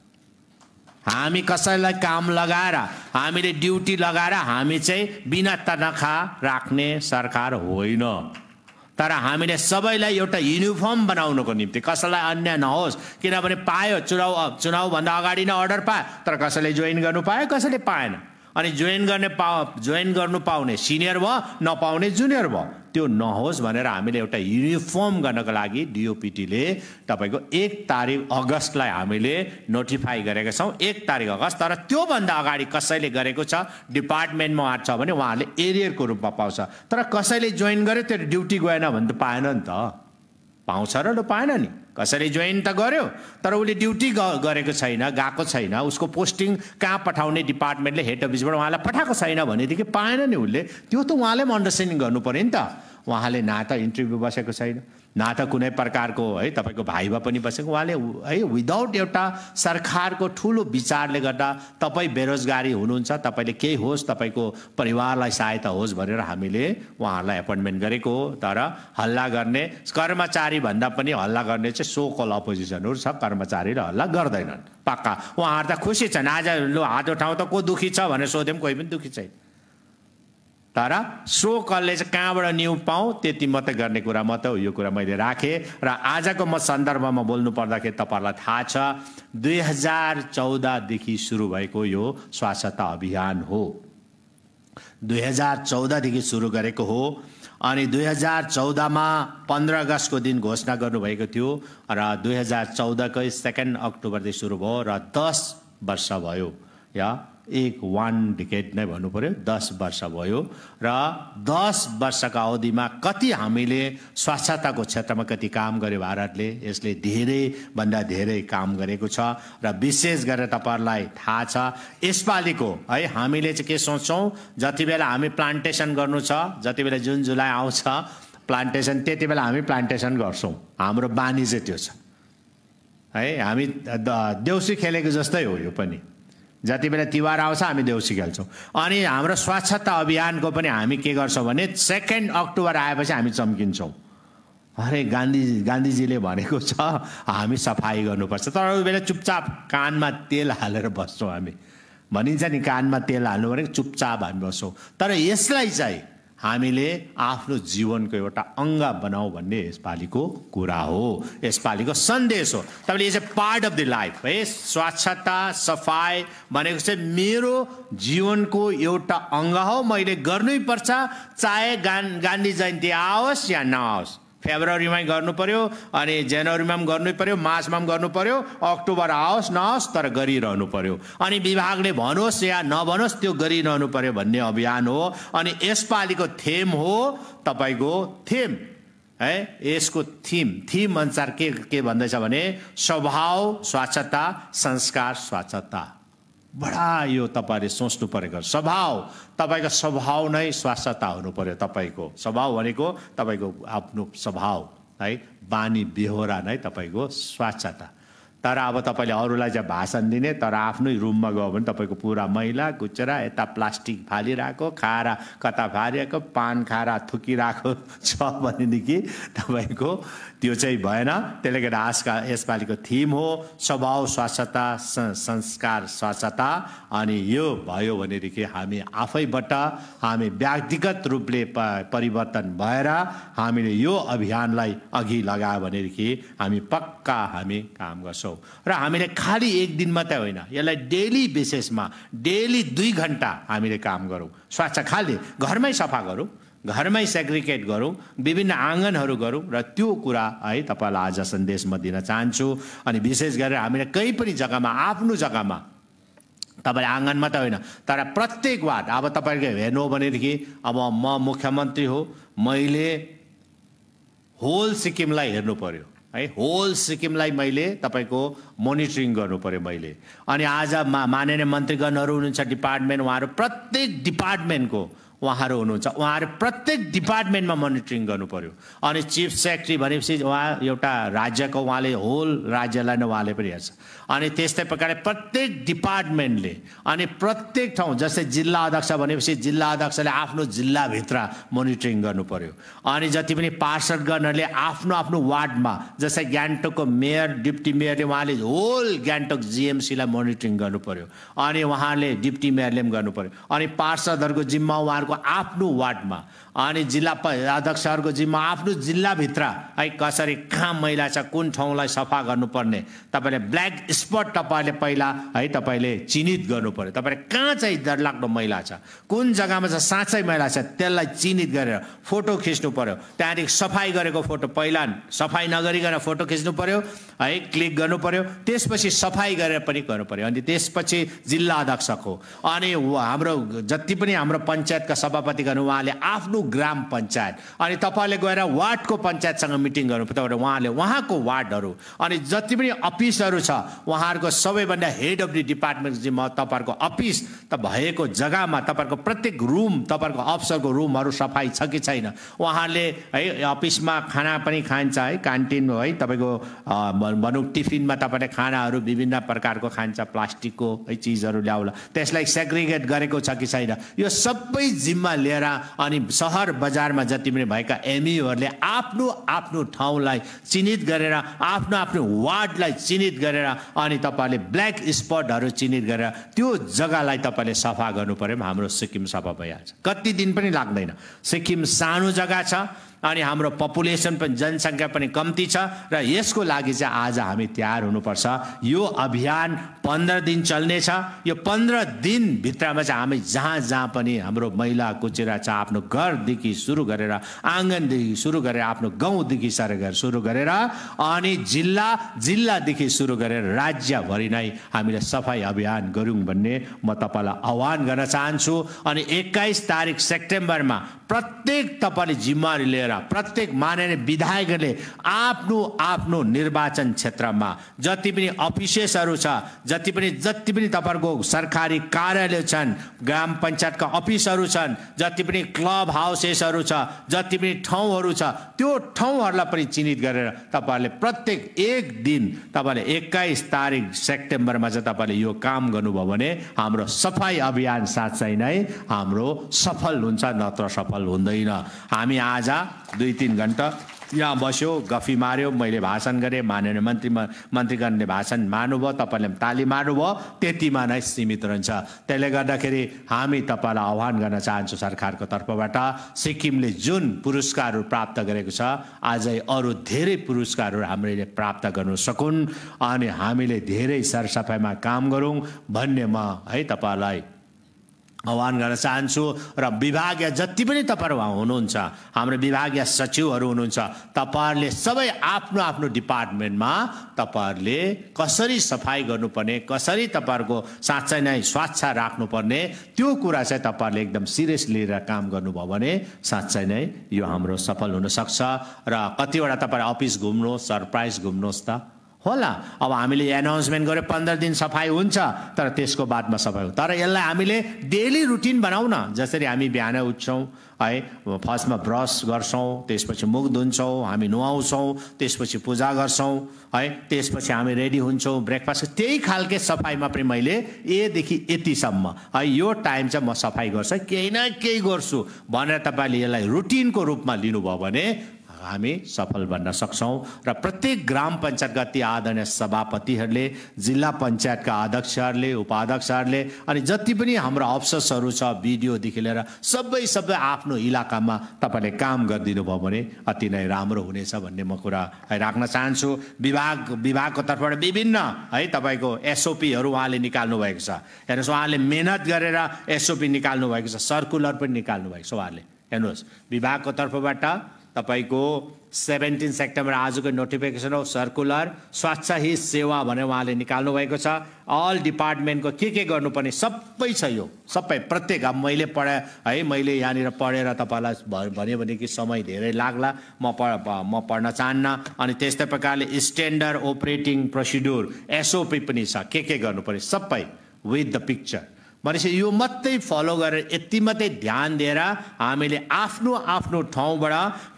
हामी कसैलाई काम लगाएर हामीले ड्युटी लगाएर हामी चाहिँ बिना तनखा राख्ने सरकार होइन तर हामीले सबैलाई एउटा युनिफर्म बनाउनुको निम्ति कसैलाई अन्याय नहोस् किनभने पायो चुनाउ चुनाउभन्दा अगाडि नै अर्डर पायो तर कसैले जोइन गर्नु पायो कसैले पाएन अनि जोइन गर्ने पा जोइन गर्नु पाउने सिनियर भयो नपाउने जुनियर भयो त्यो नहोस् भनेर हामीले एउटा युनिफर्म गर्नको लागि डिओपिटीले तपाईँको एक तारिक अगस्तलाई हामीले नोटिफाई गरेका छौँ एक तारिक अगस्त तर त्योभन्दा अगाडि कसैले गरेको छ डिपार्टमेन्टमा उहाँ छ भने उहाँहरूले एरियरको रूपमा पाउँछ तर कसैले जोइन गर्यो त्यो ड्युटी गएन भने त पाएन नि त पाउँछ र ल पाएन नि कसरी जोइन त गर्यो तर उसले ड्युटी गरेको छैन गएको छैन उसको पोस्टिङ कहाँ पठाउने डिपार्टमेन्टले हेड अफिसबाट उहाँलाई पठाएको छैन भनेदेखि पाएन नि उसले त्यो त उहाँले पनि अन्डरस्ट्यान्डिङ गर्नु पऱ्यो नि त उहाँले न त इन्टरभ्यू बसेको छैन न त कुनै प्रकारको है तपाईँको भाइमा पनि बसेको उहाँले है विदाउट एउटा सरकारको ठुलो विचारले गर्दा तपाईँ बेरोजगारी हुनुहुन्छ तपाईँले केही होस् तपाईँको परिवारलाई सहायता होस् भनेर हामीले उहाँहरूलाई एपोइन्टमेन्ट गरेको हो तर हल्ला गर्ने कर्मचारीभन्दा पनि हल्ला गर्ने चाहिँ सो कल अपोजिसनहरू छ कर्मचारीले हल्ला गर्दैनन् पक्का उहाँहरू त खुसी छन् आज लु हात उठाउँ त को दुखी छ भनेर सोध्यौँ कोही पनि दुखी छैन तर सो चाहिँ कहाँबाट न्यु पाऊँ त्यति मात्रै गर्ने कुरा मात्रै हो यो कुरा मैले राखेँ र आजको म सन्दर्भमा बोल्नु पर्दाखेरि तपाईँहरूलाई थाहा छ दुई हजार चौधदेखि सुरु भएको यो स्वास्थ्यता अभियान हो दुई हजार चौधदेखि सुरु गरेको हो अनि दुई हजार चौधमा पन्ध्र अगस्तको दिन घोषणा गर्नुभएको थियो र दुई हजार चौधकै सेकेन्ड अक्टोबरदेखि सुरु भयो र दस वर्ष भयो या एक वान डिकेट नै भन्नु पऱ्यो दस वर्ष भयो र दस वर्षका अवधिमा कति हामीले स्वच्छताको क्षेत्रमा कति काम गर्यो भारतले यसले धेरैभन्दा धेरै काम गरेको छ र विशेष गरेर तपाईँहरूलाई थाहा छ यसपालिको है हामीले चाहिँ के सोच्छौँ जति बेला हामी प्लान्टेसन गर्नु छ जति बेला जुन जुलाई आउँछ प्लान्टेसन त्यति बेला हामी प्लान्टेसन गर्छौँ हाम्रो बानी चाहिँ त्यो छ है हामी देउसी खेलेको जस्तै हो यो पनि जति बेला तिहार आउँछ हामी देउसी खेल्छौँ अनि हाम्रो स्वच्छता अभियानको पनि हामी के गर्छौँ भने सेकेन्ड अक्टोबर आएपछि हामी चम्किन्छौँ अरे गान्धी गान्धीजीले भनेको छ हामी सफाई गर्नुपर्छ तर अरू बेला चुपचाप कानमा तेल हालेर बस्छौँ हामी भनिन्छ नि कानमा तेल हाल्नु भने चुपचाप हामी बस्छौँ तर यसलाई चाहिँ हामीले आफ्नो जीवनको एउटा अङ्ग बनाऊ भन्ने यसपालिको कुरा हो यसपालिको सन्देश हो तपाईँले यो a part of the life है स्वच्छता सफाइ भनेको चाहिँ मेरो जीवनको एउटा अङ्ग हो मैले गर्नै पर्छ चाहे गान गान्धी जयन्ती आओस् या नआओस् फेब्रुअरीमै गर्नु पर्यो अनि जनवरीमा पनि गर्नु पर्यो मार्चमा पनि गर्नु पर्यो अक्टोबर आओस् नआओस् तर गरिरहनु पर्यो अनि विभागले भनोस् या नभनोस् त्यो गरिरहनु पर्यो भन्ने अभियान हो अनि यसपालिको थेम हो तपाईँको थेम है यसको थिम थिम अनुसार के के भन्दैछ भने स्वभाव स्वच्छता संस्कार स्वच्छता बडा यो तपाईँले सोच्नु परेको स्वभाव तपाईँको स्वभाव नै स्वास्थ्यता हुनु पऱ्यो तपाईँको स्वभाव भनेको तपाईँको आफ्नो स्वभाव है बानी बेहोरा नै तपाईँको स्वास्थ्यता तर अब तपाईँले अरूलाई चाहिँ भाषण दिने तर आफ्नै रुममा गयो भने तपाईँको पुरा मैला कुचरा यता प्लास्टिक फालिरहेको खारा कता फालिरहेको पान खाएर थुकिरहेको छ भनेदेखि तपाईँको त्यो चाहिँ भएन त्यसले गर्दा आजका यसपालिको थिम हो स्वभाव स्वच्छता संस्कार स्वच्छता अनि यो भयो भनेदेखि हामी आफैबाट हामी व्यक्तिगत रूपले प परिवर्तन भएर हामीले यो अभियानलाई अघि लगायो भनेदेखि हामी पक्का हामी काम गर्छौँ सक्छौँ र हामीले खालि एक दिन मात्रै होइन यसलाई डेली बेसिसमा डेली दुई घन्टा हामीले काम गरौँ स्वच्छ खालि घरमै सफा गरौँ घरमै सेग्रिकेट गरौँ विभिन्न आँगनहरू गरौँ र त्यो कुरा है तपाईँलाई आज सन्देश म दिन चाहन्छु अनि विशेष गरेर हामीले कहीँ पनि जग्गामा आफ्नो जग्गामा तपाईँले आँगन मात्रै होइन तर प्रत्येक वार्ड अब तपाईँको हेर्नु हो भनेदेखि अब म मुख्यमन्त्री हो मैले होल सिक्किमलाई हेर्नु पऱ्यो है होल सिक्किमलाई मैले तपाईँको मोनिटरिङ गर्नु पऱ्यो मैले अनि आज मा माननीय मन्त्रीगणहरू हुनुहुन्छ डिपार्टमेन्ट उहाँहरू प्रत्येक डिपार्टमेन्टको उहाँहरू हुनुहुन्छ उहाँहरू प्रत्येक डिपार्टमेन्टमा मोनिटरिङ गर्नु पऱ्यो अनि चिफ सेक्रेटरी भनेपछि उहाँ एउटा राज्यको उहाँले होल राज्यलाई नै उहाँले पनि हेर्छ अनि त्यस्तै प्रकारले प्रत्येक डिपार्टमेन्टले अनि प्रत्येक ठाउँ जस्तै जिल्ला अध्यक्ष भनेपछि जिल्ला अध्यक्षले आफ्नो जिल्लाभित्र मोनिटरिङ गर्नु पर्यो अनि जति पनि पार्षद गर्नले आफ्नो आफ्नो वार्डमा जस्तै गान्तोकको मेयर डिप्टी मेयरले उहाँले होल गान्तोक जिएमसीलाई मोनिटरिङ गर्नु पर्यो अनि उहाँले डिप्टी मेयरले पनि गर्नु पर्यो अनि पार्षदहरूको जिम्मा उहाँहरूको आफ्नो वार्डमा अनि जिल्ला अध्यक्षहरूको जिम्मा आफ्नो जिल्लाभित्र है कसरी कहाँ मैला छ कुन ठाउँलाई सफा गर्नुपर्ने तपाईँले ब्ल्याक स्पट तपाईँले पहिला है तपाईँले चिन्हित गर्नु पऱ्यो तपाईँले कहाँ चाहिँ डरलाग्दो मैला छ कुन जग्गामा छ साँच्चै मैला छ त्यसलाई चिन्हित गरेर फोटो खिच्नु पऱ्यो त्यहाँदेखि सफाइ गरेको फोटो पहिला सफाइ नगरिकन फोटो खिच्नु पऱ्यो है क्लिक गर्नु पऱ्यो त्यसपछि सफाइ गरेर पनि गर्नु पऱ्यो अनि त्यसपछि जिल्ला अध्यक्षको अनि हाम्रो जति पनि हाम्रो पञ्चायतका सभापति गर्नु उहाँले आफ्नो ग्राम पञ्चायत अनि तपाईँले गएर वार्डको पञ्चायतसँग मिटिङ गर्नु तपाईँले उहाँले उहाँको वार्डहरू अनि जति पनि अफिसहरू छ उहाँहरूको सबैभन्दा हेड अफ द डिपार्टमेन्ट चाहिँ म तपाईँहरूको अफिस त भएको जग्गामा तपाईँहरूको प्रत्येक रुम तपाईँहरूको अफिसरको रुमहरू सफाइ छ कि छैन उहाँहरूले है अफिसमा खाना पनि खान्छ है क्यान्टिन है तपाईँको भनौँ टिफिनमा तपाईँले खानाहरू विभिन्न प्रकारको खान्छ प्लास्टिकको है चिजहरू ल्याउला त्यसलाई सेग्रिगेट गरेको छ कि छैन यो सबै जिम्मा लिएर अनि सहर बजारमा जति पनि भएका एमयुहरूले e आफ्नो आफ्नो ठाउँलाई चिन्हित गरेर आफ्नो आफ्नो वार्डलाई चिन्हित गरेर अनि तपाईँले ब्ल्याक स्पटहरू चिन्हित गरेर त्यो जग्गालाई तपाईँले सफा गर्नु पऱ्यो हाम्रो सिक्किम सफा भइहाल्छ कति दिन पनि लाग्दैन सिक्किम सानो जग्गा छ अनि हाम्रो पपुलेसन पनि जनसङ्ख्या पनि कम्ती छ र यसको लागि चाहिँ आज हामी तयार हुनुपर्छ यो अभियान पन्ध्र दिन चल्नेछ यो पन्ध्र दिनभित्रमा चाहिँ हामी जहाँ जहाँ पनि हाम्रो महिला कुचेरा छ आफ्नो घरदेखि सुरु गरेर आँगनदेखि सुरु गरेर आफ्नो गाउँदेखि सर सुरु गरेर अनि जिल्ला जिल्लादेखि सुरु गरेर राज्यभरि नै हामीले सफाई अभियान गऱ्यौँ भन्ने म तपाईँलाई आह्वान गर्न चाहन्छु अनि एक्काइस तारिक सेप्टेम्बरमा प्रत्येक तपाईँले जिम्मेवारी लिएर प्रत्येक माननीय विधायकले आफ्नो आफ्नो निर्वाचन क्षेत्रमा जति पनि अफिसेसहरू छ जति पनि जति पनि तपाईँहरूको सरकारी कार्यालय छन् ग्राम पञ्चायतका अफिसहरू छन् जति पनि क्लब हाउसेसहरू छ जति पनि ठाउँहरू छ त्यो ठाउँहरूलाई पनि चिन्हित गरेर तपाईँहरूले प्रत्येक एक दिन तपाईँले एक्काइस तारिक सेप्टेम्बरमा चाहिँ तपाईँले यो काम गर्नुभयो भने हाम्रो सफाई अभियान साँच्चै नै हाम्रो सफल हुन्छ नत्र सफल छलफल हुँदैन हामी आज दुई तिन घन्टा यहाँ बस्यो गफी माऱ्यो मैले भाषण गरेँ माननीय मन्त्री मन्त्रीगणले भाषण मार्नुभयो तपाईँले ताली मार्नुभयो त्यतिमा नै सीमित रहन्छ त्यसले गर्दाखेरि हामी तपाईँलाई आह्वान गर्न चाहन्छु सरकारको तर्फबाट सिक्किमले जुन पुरस्कारहरू प्राप्त गरेको छ आज अरू धेरै पुरस्कारहरू हामीले प्राप्त गर्न सकुन् अनि हामीले धेरै सरसफाइमा काम गरौँ भन्ने म है तपाईँलाई आह्वान गर्न चाहन्छु र विभागीय जति पनि तपाईँहरू उहाँ हुनुहुन्छ हाम्रो विभागीय सचिवहरू हुनुहुन्छ तपाईँहरूले सबै आफ्नो आफ्नो डिपार्टमेन्टमा तपाईँहरूले कसरी सफाई गर्नुपर्ने कसरी तपाईँहरूको साँच्चै नै स्वाच्छ राख्नुपर्ने त्यो कुरा चाहिँ तपाईँहरूले एकदम सिरियस लिएर काम गर्नुभयो भने साँच्चै नै यो हाम्रो सफल हुनसक्छ र कतिवटा तपाईँहरू अफिस घुम्नुहोस् सरप्राइज घुम्नुहोस् त होला अब हामीले एनाउन्समेन्ट गऱ्यो पन्ध्र दिन सफाइ हुन्छ तर त्यसको बादमा सफाइ हुन्छ तर यसलाई हामीले डेली रुटिन बनाउन न जसरी हामी बिहान उठ्छौँ है फर्स्टमा ब्रस गर्छौँ त्यसपछि मुख धुन्छौँ हामी नुहाउँछौँ त्यसपछि पूजा गर्छौँ है त्यसपछि हामी रेडी हुन्छौँ ब्रेकफास्ट त्यही खालके सफाइमा पनि मैले एदेखि यतिसम्म है यो टाइम चाहिँ म सफाइ गर्छु केही न केही गर्छु भनेर तपाईँले यसलाई रुटिनको रूपमा लिनुभयो भने हामी सफल बन्न सक्छौँ र प्रत्येक ग्राम पञ्चायतका ती आदरणीय सभापतिहरूले जिल्ला पञ्चायतका अध्यक्षहरूले उपाध्यक्षहरूले अनि जति पनि हाम्रो अफसर्सहरू छ बिडिओदेखि लिएर सबै सबै आफ्नो इलाकामा तपाईँले काम गरिदिनु भयो भने अति नै राम्रो हुनेछ भन्ने म कुरा राख्न चाहन्छु विभाग विभागको तर्फबाट विभिन्न है तपाईँको एसओपीहरू उहाँले निकाल्नु भएको छ हेर्नुहोस् उहाँले मेहनत गरेर एसओपी निकाल्नु भएको छ सर्कुलर पनि निकाल्नु भएको छ उहाँले हेर्नुहोस् विभागको तर्फबाट तपाईँको सेभेन्टिन सेप्टेम्बर आजको नोटिफिकेसन हो सर्कुलर स्वास्थ्य सेवा भनेर उहाँले निकाल्नु भएको छ अल डिपार्टमेन्टको के के गर्नुपर्ने सबै छ यो सबै प्रत्येक अब मैले पढाए है मैले यहाँनिर पढेर तपाईँलाई भन्यो भने कि समय धेरै लाग्ला म म पढ्न चाहन्न अनि त्यस्तै प्रकारले स्ट्यान्डर्ड ओपरेटिङ प्रोसिड्युर एसओपी पनि छ के के गर्नुपर्ने सबै विथ द पिक्चर भनेपछि यो मात्रै फलो गरेर यति मात्रै ध्यान दिएर हामीले आफ्नो आफ्नो ठाउँबाट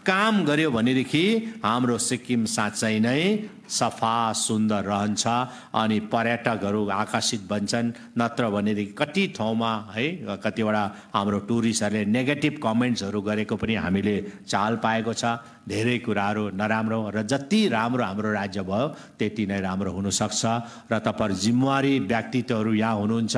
काम गऱ्यो भनेदेखि हाम्रो सिक्किम साँच्चै नै सफा सुन्दर रहन्छ अनि पर्यटकहरू आकर्षित बन्छन् नत्र भनेदेखि कति ठाउँमा है कतिवटा हाम्रो टुरिस्टहरूले नेगेटिभ कमेन्ट्सहरू गरेको पनि हामीले चाल पाएको छ धेरै कुराहरू नराम्रो र जति राम्रो हाम्रो राज्य भयो त्यति नै राम्रो हुनसक्छ र तपाईँ जिम्मेवारी व्यक्तित्वहरू यहाँ हुनुहुन्छ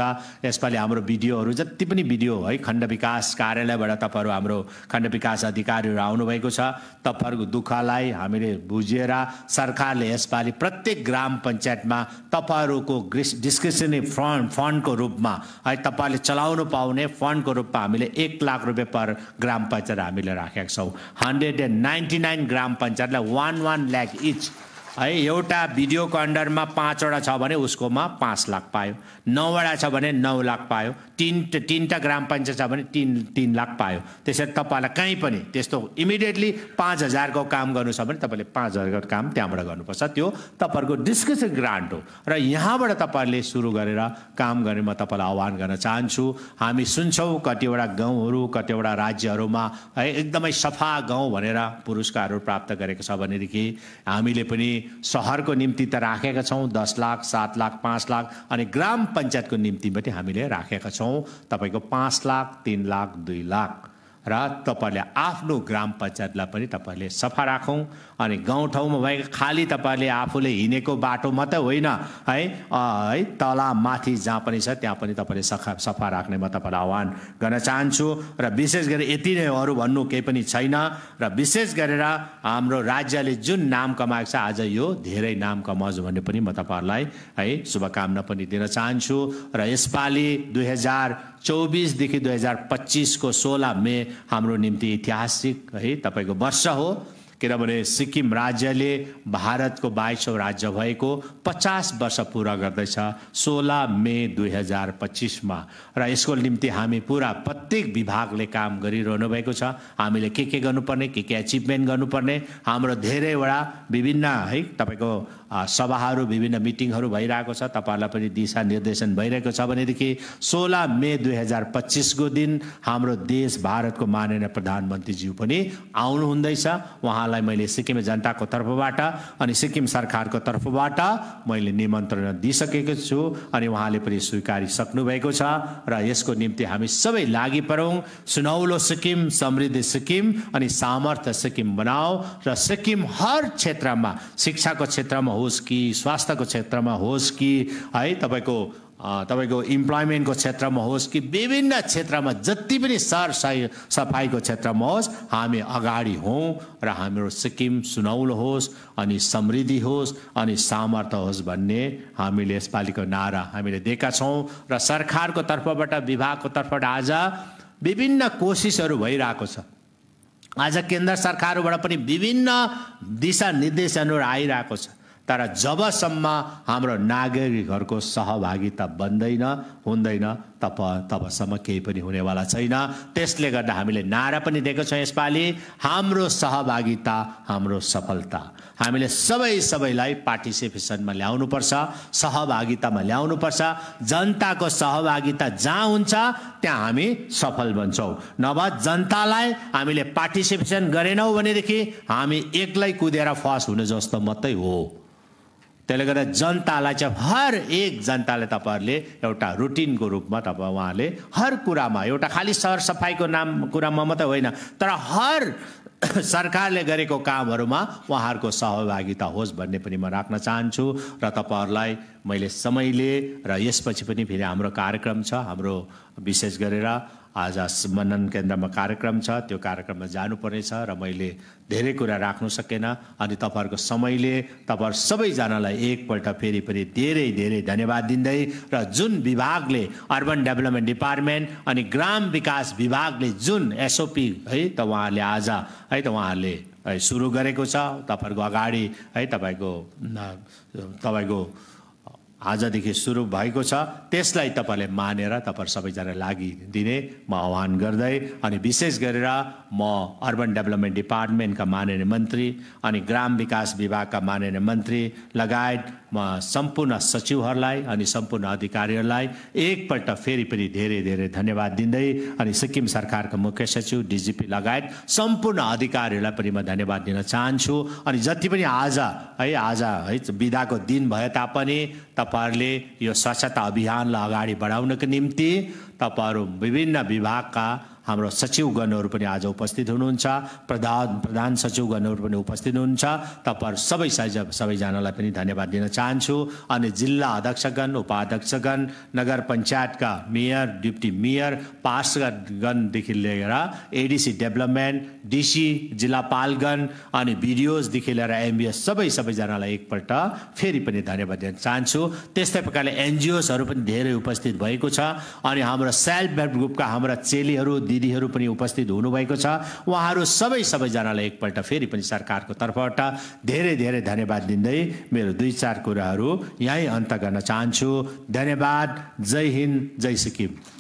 यसपालि हाम्रो भिडियोहरू जति पनि भिडियो है खण्ड विकास कार्यालयबाट तपाईँहरू हाम्रो खण्ड विकास अधिकारीहरू आउनुभएको छ तपाईँहरूको दुःखलाई हामीले बुझेर सरकारले यस यसपालि प्रत्येक ग्राम पञ्चायतमा तपाईँहरूको ग्रिस डिस्क्रिसनरी फन्ड फन्डको रूपमा है तपाईँले चलाउनु पाउने फन्डको रूपमा हामीले एक लाख रुपियाँ पर ग्राम पञ्चायत हामीले राखेका छौँ hundred and ninety nine gram पञ्चायतलाई वान वान ल्याक इच है एउटा भिडियोको अन्डरमा पाँचवटा छ भने उसकोमा पाँच लाख पायो नौवटा छ भने नौ लाख पायो तिन तिनवटा ग्राम पञ्चायत छ भने तिन तिन लाख पायो त्यसरी तपाईँलाई कहीँ पनि त्यस्तो इमिडिएटली पाँच हजारको काम गर्नु छ भने तपाईँले पाँच हजारको काम त्यहाँबाट गर्नुपर्छ त्यो तपाईँहरूको डिस्कसन ग्रान्ट हो र यहाँबाट तपाईँहरूले सुरु गरेर काम गर्ने म तपाईँलाई आह्वान गर्न चाहन्छु हामी सुन्छौँ कतिवटा गाउँहरू कतिवटा राज्यहरूमा है एकदमै सफा गाउँ भनेर पुरस्कारहरू प्राप्त गरेको छ भनेदेखि हामीले पनि सहरको निम्ति त राखेका छौँ दस लाख सात लाख पाँच लाख अनि ग्राम पञ्चायतको निम्ति पनि हामीले राखेका छौँ तपाईँको पाँच लाख तिन लाख दुई लाख र तपाईँहरूले आफ्नो ग्राम पञ्चायतलाई पनि तपाईँहरूले सफा राखौँ अनि गाउँठाउँमा भएको खालि तपाईँले आफूले हिँडेको बाटो मात्रै होइन है है तल माथि जहाँ पनि छ त्यहाँ पनि तपाईँले सफा सफा राख्ने म तपाईँलाई आह्वान गर्न चाहन्छु र विशेष गरी यति नै अरू भन्नु केही पनि छैन र विशेष गरेर हाम्रो राज्यले जुन नाम कमाएको छ आज यो धेरै नाम कमाउँछ भन्ने पनि म तपाईँहरूलाई है शुभकामना पनि दिन चाहन्छु र यसपालि दुई हजार चौबिसदेखि दुई हजार पच्चिसको सोह्र मे हाम्रो निम्ति ऐतिहासिक है तपाईँको वर्ष हो किनभने सिक्किम राज्यले भारतको बाइसौँ राज्य भएको पचास वर्ष पुरा गर्दैछ सोह्र मे दुई हजार पच्चिसमा र यसको निम्ति हामी पुरा प्रत्येक विभागले काम गरिरहनु भएको छ हामीले के के गर्नुपर्ने के के एचिभमेन्ट गर्नुपर्ने हाम्रो धेरैवटा विभिन्न है तपाईँको सभाहरू विभिन्न मिटिङहरू भइरहेको छ तपाईँहरूलाई पनि दिशा निर्देशन भइरहेको छ भनेदेखि सोह्र मे दुई हजार पच्चिसको दिन हाम्रो देश भारतको माननीय प्रधानमन्त्रीज्यू पनि आउनु हुँदैछ उहाँलाई मैले सिक्किम जनताको तर्फबाट अनि सिक्किम सरकारको तर्फबाट मैले निमन्त्रणा दिइसकेको छु अनि उहाँले पनि भएको छ र यसको निम्ति हामी सबै लागि परौँ सुनौलो सिक्किम समृद्धि सिक्किम अनि सामर्थ्य सिक्किम बनाऊ र सिक्किम हर क्षेत्रमा शिक्षाको क्षेत्रमा हो होस् कि स्वास्थ्यको क्षेत्रमा होस् कि है तपाईँको तपाईँको इम्प्लोइमेन्टको क्षेत्रमा होस् कि विभिन्न क्षेत्रमा जति पनि सरसाइ सफाइको क्षेत्रमा होस् हामी अगाडि हौँ र हाम्रो सिक्किम सुनौलो होस् अनि समृद्धि होस् अनि सामर्थ्य होस् भन्ने हामीले यसपालिको नारा हामीले दिएका छौँ र सरकारको तर्फबाट विभागको तर्फबाट आज विभिन्न कोसिसहरू भइरहेको छ आज केन्द्र सरकारबाट पनि विभिन्न दिशा निर्देशनहरू आइरहेको छ तर जबसम्म हाम्रो नागरिकहरूको सहभागिता बन्दैन हुँदैन तब तबसम्म केही पनि हुनेवाला छैन त्यसले गर्दा हामीले नारा पनि दिएको छौँ यसपालि हाम्रो सहभागिता हाम्रो सफलता हामीले सबै सबैलाई पार्टिसिपेसनमा ल्याउनुपर्छ सहभागितामा ल्याउनुपर्छ जनताको सहभागिता जहाँ हुन्छ त्यहाँ हामी सफल बन्छौँ नभए जनतालाई हामीले पार्टिसिपेसन गरेनौँ भनेदेखि हामी एक्लै कुदेर फस हुने जस्तो मात्रै हो त्यसले गर्दा जनतालाई चाहिँ हर एक जनताले तपाईँहरूले एउटा रुटिनको रूपमा तपाईँ उहाँले हर कुरामा एउटा खालि सरसफाइको नाम कुरामा मात्रै होइन तर हर सरकारले गरेको कामहरूमा उहाँहरूको सहभागिता होस् भन्ने पनि म राख्न चाहन्छु र तपाईँहरूलाई मैले समयले र यसपछि पनि फेरि हाम्रो कार्यक्रम छ हाम्रो विशेष गरेर आज स्मरण केन्द्रमा कार्यक्रम छ त्यो कार्यक्रममा जानुपर्नेछ र मैले धेरै कुरा राख्नु सकेन अनि तपाईँहरूको समयले तपाईँहरू सबैजनालाई एकपल्ट फेरि पनि धेरै धेरै धन्यवाद दिँदै र जुन विभागले अर्बन डेभलपमेन्ट डिपार्टमेन्ट अनि ग्राम विकास विभागले जुन एसओपी है त उहाँहरूले आज है त उहाँहरूले सुरु गरेको छ तपाईँहरूको अगाडि है तपाईँको तपाईँको आजदेखि सुरु भएको छ त्यसलाई तपाईँले मानेर तपाईँहरू सबैजना लागि दिने म आह्वान गर्दै अनि विशेष गरेर म अर्बन डेभलपमेन्ट डिपार्टमेन्टका माननीय मन्त्री अनि ग्राम विकास विभागका माननीय मन्त्री लगायत म सम्पूर्ण सचिवहरूलाई अनि सम्पूर्ण अधिकारीहरूलाई एकपल्ट फेरि पनि धेरै धेरै धन्यवाद दिँदै अनि सिक्किम सरकारका मुख्य सचिव डिजिपी लगायत सम्पूर्ण अधिकारीहरूलाई पनि म धन्यवाद दिन चाहन्छु अनि जति पनि आज है आज है बिदाको दिन भए तापनि तपाईँहरूले यो स्वच्छता अभियानलाई अगाडि बढाउनको निम्ति तपाईँहरू विभिन्न विभागका हाम्रो सचिवगणहरू पनि आज उपस्थित हुनुहुन्छ प्रधान प्रधान सचिवगणहरू पनि उपस्थित हुनुहुन्छ तपाईँहरू सबै सबैजनालाई पनि धन्यवाद दिन चाहन्छु अनि जिल्ला अध्यक्षगण उपाध्यक्षगण नगर पञ्चायतका मेयर डिप्टी मेयर पार्षदगणदेखि लिएर एडिसी डेभलपमेन्ट डिसी जिल्लापालगण अनि बिडिओजदेखि लिएर एमबिएस सबै सबैजनालाई एकपल्ट फेरि पनि धन्यवाद दिन चाहन्छु त्यस्तै प्रकारले एनजिओसहरू पनि धेरै उपस्थित भएको छ अनि हाम्रो सेल्फ हेल्प ग्रुपका हाम्रा चेलीहरू दिदीहरू पनि उपस्थित हुनुभएको छ उहाँहरू सबै सबैजनालाई एकपल्ट फेरि पनि सरकारको तर्फबाट धेरै धेरै धन्यवाद दिँदै मेरो दुई चार कुराहरू यहीँ अन्त गर्न चाहन्छु धन्यवाद जय हिन्द जय सिक्किम